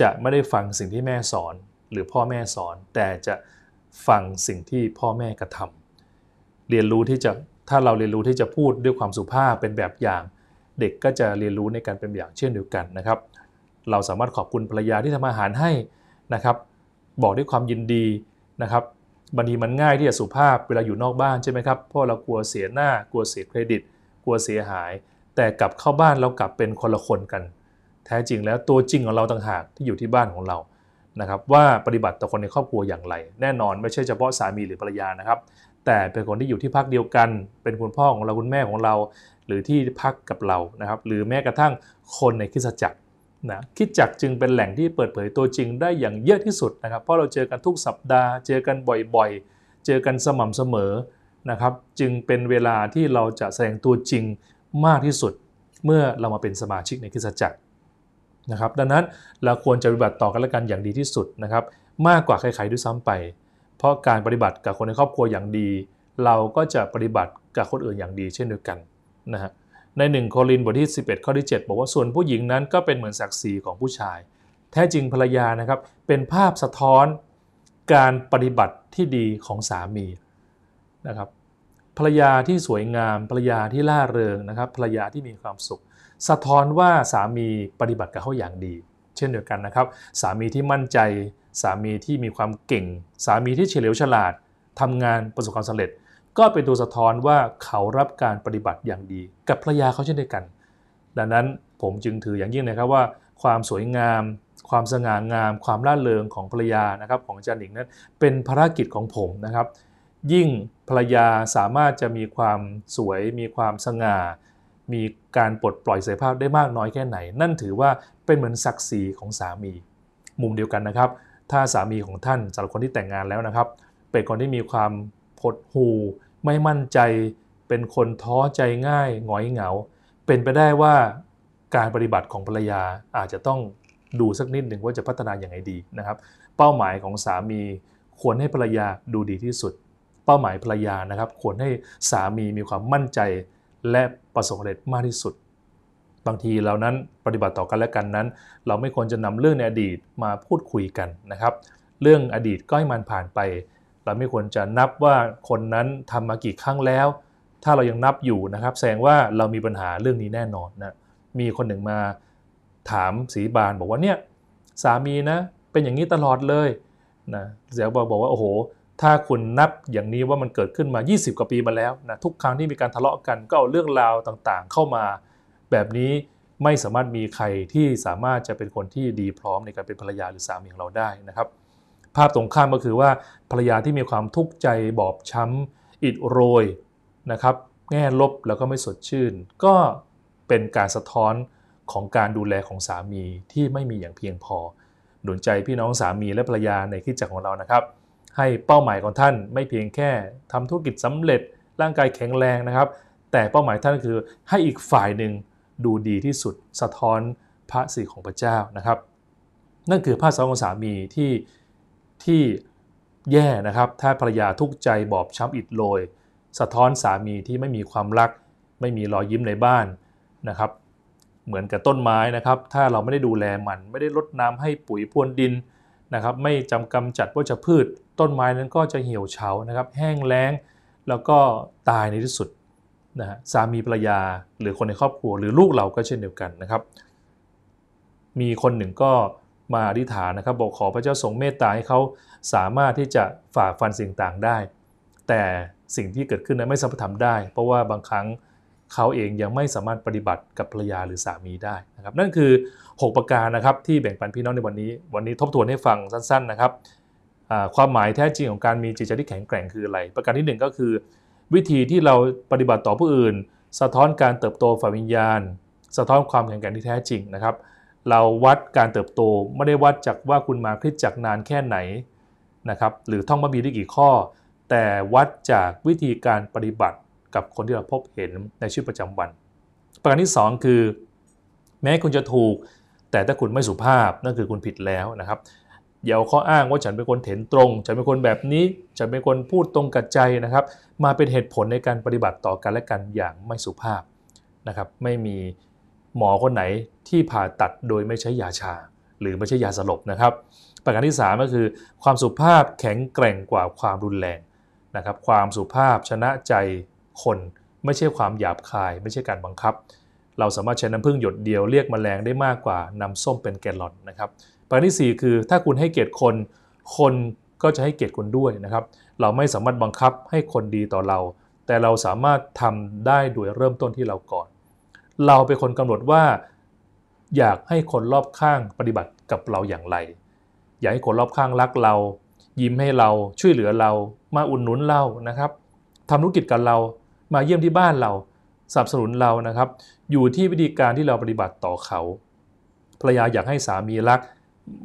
จะไม่ได้ฟังสิ่งที่แม่สอนหรือพ่อแม่สอนแต่จะฟังสิ่งที่พ่อแม่กระทำ เรียนรู้ที่จะถ้าเราเรียนรู้ที่จะพูดด้วยความสุภาพเป็นแบบอย่างเด็กก็จะเรียนรู้ในการเป็นอย่างเช่นเดียวกันนะครับ เราสามารถขอบคุณภรรยาที่ทำอาหารให้นะครับ บอกด้วยความยินดีนะครับบางทีมันง่ายที่จะสุภาพเวลาอยู่นอกบ้านใช่ไหมครับ เพราะเรากลัวเสียหน้ากลัวเสียเครดิต กลัวเสียหาย แต่กลับเข้าบ้านเรากลับเป็นคนละคนกัน แท้จริงแล้วตัวจริงของเราต่างหากที่อยู่ที่บ้านของเรา นะครับ ว่าปฏิบัติต่อคนในครอบครัวอย่างไร แน่นอนไม่ใช่เฉพาะสามีหรือภรรยานะครับ แต่เป็นคนที่อยู่ที่พักเดียวกัน เป็นคุณพ่อของเราคุณแม่ของเราหรือที่พักกับเรานะครับหรือแม้กระทั่งคนในคิสจักรนะคิดจักจึงเป็นแหล่งที่เปิดเผยตัวจริงได้อย่างเยอะที่สุดนะครับ เพราะเราเจอกันทุกสัปดาห์ เจอกันบ่อยๆ เจอกันสม่ำเสมอนะครับ จึงเป็นเวลาที่เราจะแสดงตัวจริงมากที่สุด เมื่อเรามาเป็นสมาชิกในคิสจักรนะครับดังนั้นเราควรจะปฏิบัติต่อกันและกันอย่างดีที่สุดนะครับมากกว่าใครๆด้วยซ้ำไป เพราะการปฏิบัติกับคนในครอบครัวอย่างดี เราก็จะปฏิบัติกับคนอื่นอย่างดี เช่นเดียวกันนะฮะในหนึ่งโครินบทที่ 11ข้อที่7บอกว่าส่วนผู้หญิงนั้นก็เป็นเหมือนศักดิ์ศรีของผู้ชาย แท้จริงภรรยานะครับเป็นภาพสะท้อนการปฏิบัติที่ดีของสามีนะครับภรรยาที่สวยงาม ภรรยาที่ล่าเริงนะครับภรรยาที่มีความสุข สะท้อนว่าสามีปฏิบัติกับเขาอย่างดี เช่นเดียวกันนะครับสามีที่มั่นใจสามีที่มีความเก่ง สามีที่เฉลียวฉลาด ทำงานประสบความสำเร็จก็เป็นตัวสะท้อนว่าเขารับการปฏิบัติอย่างดีกับภรรยาเขาเช่นเดียวกัน ดังนั้นผมจึงถืออย่างยิ่งนะครับว่า ความสวยงาม ความสง่างาม ความร่าเริงของภรรยานะครับ ของอาจารย์หนิงนั้นเป็นภารกิจของผมนะครับ ยิ่งภรรยาสามารถจะมีความสวย มีความสง่า มีการปลดปล่อยเสรีภาพได้มากน้อยแค่ไหน นั่นถือว่าเป็นเหมือนศักดิ์ศรีของสามี มุมเดียวกันนะครับ ถ้าสามีของท่านสำหรับคนที่แต่งงานแล้วนะครับ เป็นคนที่มีความหดหูไม่มั่นใจ เป็นคนท้อใจง่ายหงอยเหงา เป็นไปได้ว่าการปฏิบัติของภรรยาอาจจะต้องดูสักนิดหนึ่งว่าจะพัฒนาอย่างไรดีนะครับเป้าหมายของสามี ควรให้ภรรยาดูดีที่สุด เป้าหมายภรรยานะครับควรให้สามีมีความมั่นใจ และประสบผลสำเร็จมากที่สุด บางทีเรานั้นปฏิบัติต่อกันและกันนั้น เราไม่ควรจะนำเรื่องในอดีตมาพูดคุยกันนะครับ เรื่องอดีตก็ให้มันผ่านไปเราไม่ควรจะนับว่าคนนั้นทำมากี่ครั้งแล้ว ถ้าเรายังนับอยู่นะครับ แสดงว่าเรามีปัญหาเรื่องนี้แน่นอนนะ มีคนหนึ่งมาถามสีบานบอกว่าเนี่ยสามีนะ เป็นอย่างนี้ตลอดเลยนะเสียบอกบอกว่าโอ้โห ถ้าคุณนับอย่างนี้ว่ามันเกิดขึ้นมา 20 กว่าปีมาแล้วนะทุกครั้งที่มีการทะเลาะกันก็เอาเรื่องราวต่างๆ เข้ามา แบบนี้ไม่สามารถมีใครที่สามารถจะเป็นคนที่ดีพร้อมในการเป็นภรรยาหรือสามีของเราได้นะครับภาพตรงข้ามก็คือว่าภรรยาที่มีความทุกข์ใจบอบช้ำ อิดโรยนะครับแง่ลบแล้วก็ไม่สดชื่น ก็เป็นการสะท้อนของการดูแลของสามีที่ไม่มีอย่างเพียงพอหนุนใจพี่น้องสามีและภรรยาในคิดจักของเรานะครับ ให้เป้าหมายของท่านไม่เพียงแค่ทำธุรกิจสำเร็จร่างกายแข็งแรงนะครับ แต่เป้าหมายท่านคือให้อีกฝ่ายหนึ่งดูดีที่สุดสะท้อนพระสิริของพระเจ้านะครับนั่นคือภาพสองของสามีที่ที่แย่นะครับถ้าภรรยาทุกใจบอบช้ำอิดโรยสะท้อนสามีที่ไม่มีความรัก ไม่มีรอยยิ้มในบ้านนะครับ เหมือนกับต้นไม้นะครับ ถ้าเราไม่ได้ดูแลมันไม่ได้ลดน้ำให้ปุ๋ยพรวนดินนะครับ ไม่จำกำจัดวัชพืชต้นไม้นั้นก็จะเหี่ยวเฉานะครับ แห้งแล้งแล้วก็ตายในที่สุดนะฮะสามีภรรยาหรือคนในครอบครัวหรือลูกเราก็เช่นเดียวกันนะครับ มีคนหนึ่งก็มาอธิษฐานนะครับบอกขอพระเจ้าทรงเมตตาให้เขาสามารถที่จะฝ่าฟันสิ่งต่างได้ แต่สิ่งที่เกิดขึ้นนั้นไม่สามารถทำได้ เพราะว่าบางครั้งเขาเองยังไม่สามารถปฏิบัติกับภรรยาหรือสามีได้นะครับนั่นคือ 6 ประการนะครับที่แบ่งปันพี่น้องในวันนี้ วันนี้ทบทวนให้ฟังสั้น ๆนะครับความหมายแท้จริงของการมีจิตใจที่แข็งแกร่งคืออะไร ประการที่1ก็คือวิธีที่เราปฏิบัติต่อผู้อื่น สะท้อนการเติบโตฝ่ายวิญญาณ สะท้อนความแข็งแกร่งที่แท้จริงนะครับเราวัดการเติบโต ไม่ได้วัดจากว่าคุณมาคลิปจากนานแค่ไหนนะครับหรือท่องบับีได้กี่ข้อแต่วัดจากวิธีการปฏิบัติกับคนที่เราพบเห็นในชีวิตประจำวัน ประการที่ 2 คือแม้คุณจะถูกแต่ถ้าคุณไม่สุภาพนั่นคือคุณผิดแล้วนะครับอย่าเอาข้ออ้างว่าฉันเป็นคนเห็นตรงฉันเป็นคนแบบนี้ฉันเป็นคนพูดตรงกับใจนะครับ มาเป็นเหตุผลในการปฏิบัติต่อกันและกันอย่างไม่สุภาพนะครับ ไม่มีหมอคนไหนที่ผ่าตัดโดยไม่ใช้ยาชา หรือไม่ใช่ยาสลบนะครับประการที่ 3 ก็คือ ความสุภาพแข็งแกร่งกว่าความรุนแรงนะครับความสุภาพชนะใจคนไม่ใช่ความหยาบคาย ไม่ใช่การบังคับ เราสามารถใช้น้ำผึ้งหยดเดียวเรียกมแมลงได้มากกว่าน้ำส้มเป็นแกลลอนนะครับประการที่ 4 คือ ถ้าคุณให้เกียรติคนคนก็จะให้เกียรติคนด้วยนะครับเราไม่สามารถบังคับให้คนดีต่อเรา แต่เราสามารถทำได้โดยเริ่มต้นที่เราก่อนเราเป็นคนกำหนดว่า อยากให้คนรอบข้างปฏิบัติกับเราอย่างไร อยากให้คนรอบข้างรักเรา ยิ้มให้เราช่วยเหลือเรา มาอุดหนุนเรานะครับทำธุรกิจกับเรามาเยี่ยมที่บ้านเราสนับสนุนเรานะครับ อยู่ที่วิธีการที่เราปฏิบัติต่อเขา ภรรยาอยากให้สามีรัก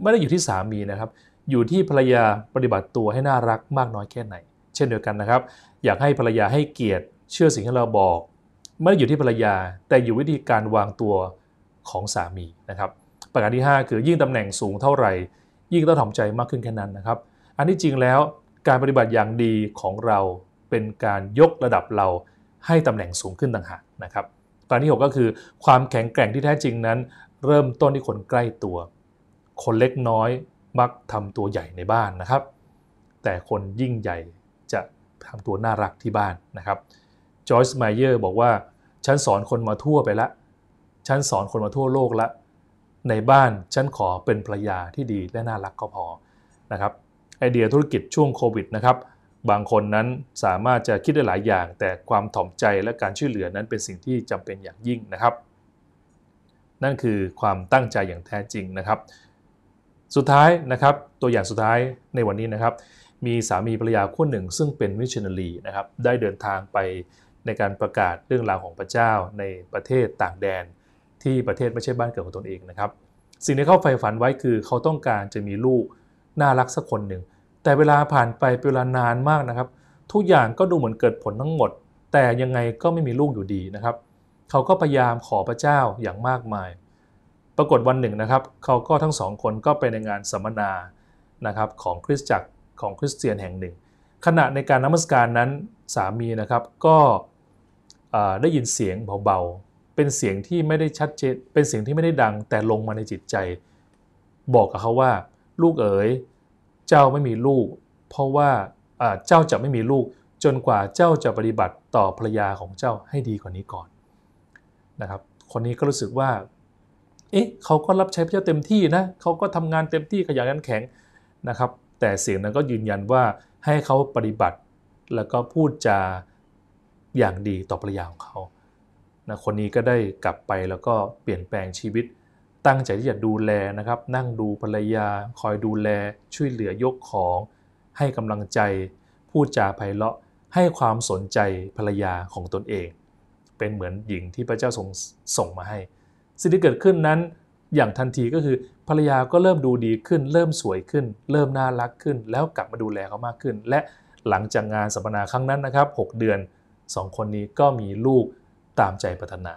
ไม่ได้อยู่ที่สามีนะครับ อยู่ที่ภรรยาปฏิบัติตัวให้น่ารักมากน้อยแค่ไหน เช่นเดียวกันนะครับอยากให้ภรรยาให้เกียรติ เชื่อสิ่งที่เราบอกไม่ได้อยู่ที่ภรรยาแต่อยู่วิธีการวางตัวของสามีนะครับ ประการที่ 5 คือยิ่งตำแหน่งสูงเท่าไหร่ ยิ่งต้องถ่อมใจมากขึ้นแค่นั้นนะครับ อันที่จริงแล้วการปฏิบัติอย่างดีของเราเป็นการยกระดับเราให้ตำแหน่งสูงขึ้นต่างหากนะครับประการที่ 6 ก็คือความแข็งแกร่งที่แท้จริงนั้น เริ่มต้นที่คนใกล้ตัว คนเล็กน้อย มักทำตัวใหญ่ในบ้านนะครับ แต่คนยิ่งใหญ่จะทำตัวน่ารักที่บ้านนะครับจอยส์ไมเยอร์บอกว่าฉันสอนคนมาทั่วไปละฉันสอนคนมาทั่วโลกละ ในบ้าน ฉันขอเป็นภรรยาที่ดีและน่ารักก็พอนะครับไอเดียธุรกิจช่วงโควิดนะครับบางคนนั้นสามารถจะคิดได้หลายอย่างแต่ความถ่อมใจและการช่วยเหลือนั้นเป็นสิ่งที่จำเป็นอย่างยิ่งนะครับ นั่นคือความตั้งใจอย่างแท้จริงนะครับ สุดท้ายนะครับตัวอย่างสุดท้ายในวันนี้นะครับมีสามีภรรยาคู่หนึ่ง ซึ่งเป็นมิชชันนารีนะครับได้เดินทางไปในการประกาศเรื่องราวของพระเจ้าในประเทศต่างแดนที่ประเทศไม่ใช่บ้านเกิดของตนเองนะครับ สิ่งที่เขาใฝ่ฝันไว้คือ เขาต้องการจะมีลูกน่ารักสักคนหนึ่งแต่เวลาผ่านไปเป็นเวลานานมากนะครับ ทุกอย่างก็ดูเหมือนเกิดผลทั้งหมด แต่ยังไงก็ไม่มีลูกอยู่ดีนะครับ เขาก็พยายามขอพระเจ้าอย่างมากมาย ปรากฏวันหนึ่งนะครับ เขาก็ทั้งสองคนก็ไปในงานสัมมนานะครับของคริสตจักร ของคริสเตียนแห่งหนึ่ง ขณะในการนมัสการนั้นสามีนะครับก็ได้ยินเสียงเบาๆเป็นเสียงที่ไม่ได้ชัดเจนเป็นเสียงที่ไม่ได้ดังแต่ลงมาในจิตใจ บอกกับเขาว่าลูกเอ๋ยเจ้าไม่มีลูก เพราะว่าเจ้าจะไม่มีลูกจนกว่าเจ้าจะปฏิบัติต่อภรรยาของเจ้าให้ดีกว่านี้ก่อนนะครับคนนี้ก็รู้สึกว่าเอ๊ะเขาก็รับใช้พระเจ้าเต็มที่นะเขาก็ทำงานเต็มที่ขยันขันแข็ง นะครับแต่เสียงนั้นก็ยืนยันว่าให้เขาปฏิบัติแล้วก็พูดจาอย่างดีต่อภรรยาของเขานะคนนี้ก็ได้กลับไปแล้วก็เปลี่ยนแปลงชีวิต ตั้งใจที่จะดูแลนะครับ นั่งดูภรรยา คอยดูแลช่วยเหลือยกของ ให้กำลังใจ พูดจาไพเราะ ให้ความสนใจภรรยาของตนเอง เป็นเหมือนหญิงที่พระเจ้าส่งส่งมาให้ สิ่งที่เกิดขึ้นนั้น อย่างทันทีก็คือภรรยาก็เริ่มดูดีขึ้น เริ่มสวยขึ้น เริ่มน่ารักขึ้น แล้วกลับมาดูแลเขามากขึ้น และหลังจากงานสัมมนาครั้งนั้นนะครับ 6 เดือน 2 คนนี้ก็มีลูกตามใจปรารถนา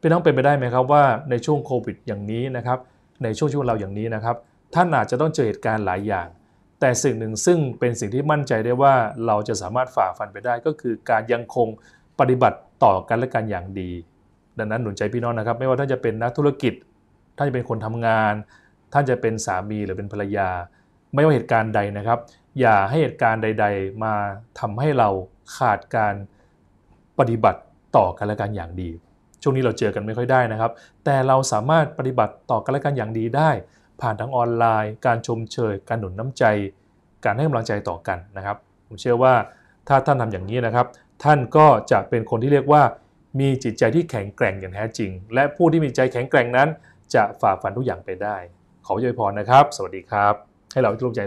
พี่น้องเป็นไปได้ไหมครับว่าในช่วงโควิด อย่างนี้นะครับ ในช่วงช่วงเราอย่างนี้นะครับ ท่านอาจจะต้องเจอเหตุการณ์หลายอย่าง แต่สิ่งหนึ่งซึ่งเป็นสิ่งที่มั่นใจได้ว่าเราจะสามารถฝ่าฟันไปได้ ก็คือการยังคงปฏิบัติต่อกันและกันอย่างดี ดังนั้นหนุนใจพี่น้องนะครับ ไม่ว่าท่านจะเป็นนักธุรกิจ ท่านจะเป็นคนทำงาน ท่านจะเป็นสามีหรือเป็นภรรยา ไม่ว่าเหตุการณ์ใดนะครับอย่าให้เหตุการณ์ใดๆ มาทำให้เราขาดการปฏิบัติต่อกันและกันอย่างดี ช่วงนี้เราเจอกันไม่ค่อยได้นะครับ แต่เราสามารถปฏิบัติต่อกันและกันอย่างดีได้ ผ่านทางออนไลน์ การชมเชย การหนุนน้ำใจ การให้กำลังใจต่อกันนะครับ ผมเชื่อว่าถ้าท่านทำอย่างนี้นะครับ ท่านก็จะเป็นคนที่เรียกว่า มีจิตใจที่แข็งแกร่งอย่างแท้จริง และผู้ที่มีใจแข็งแกร่งนั้น จะฝ่าฟันทุกอย่างไปได้ขออวยพรนะครับ สวัสดีครับ ให้เราร่วมใจ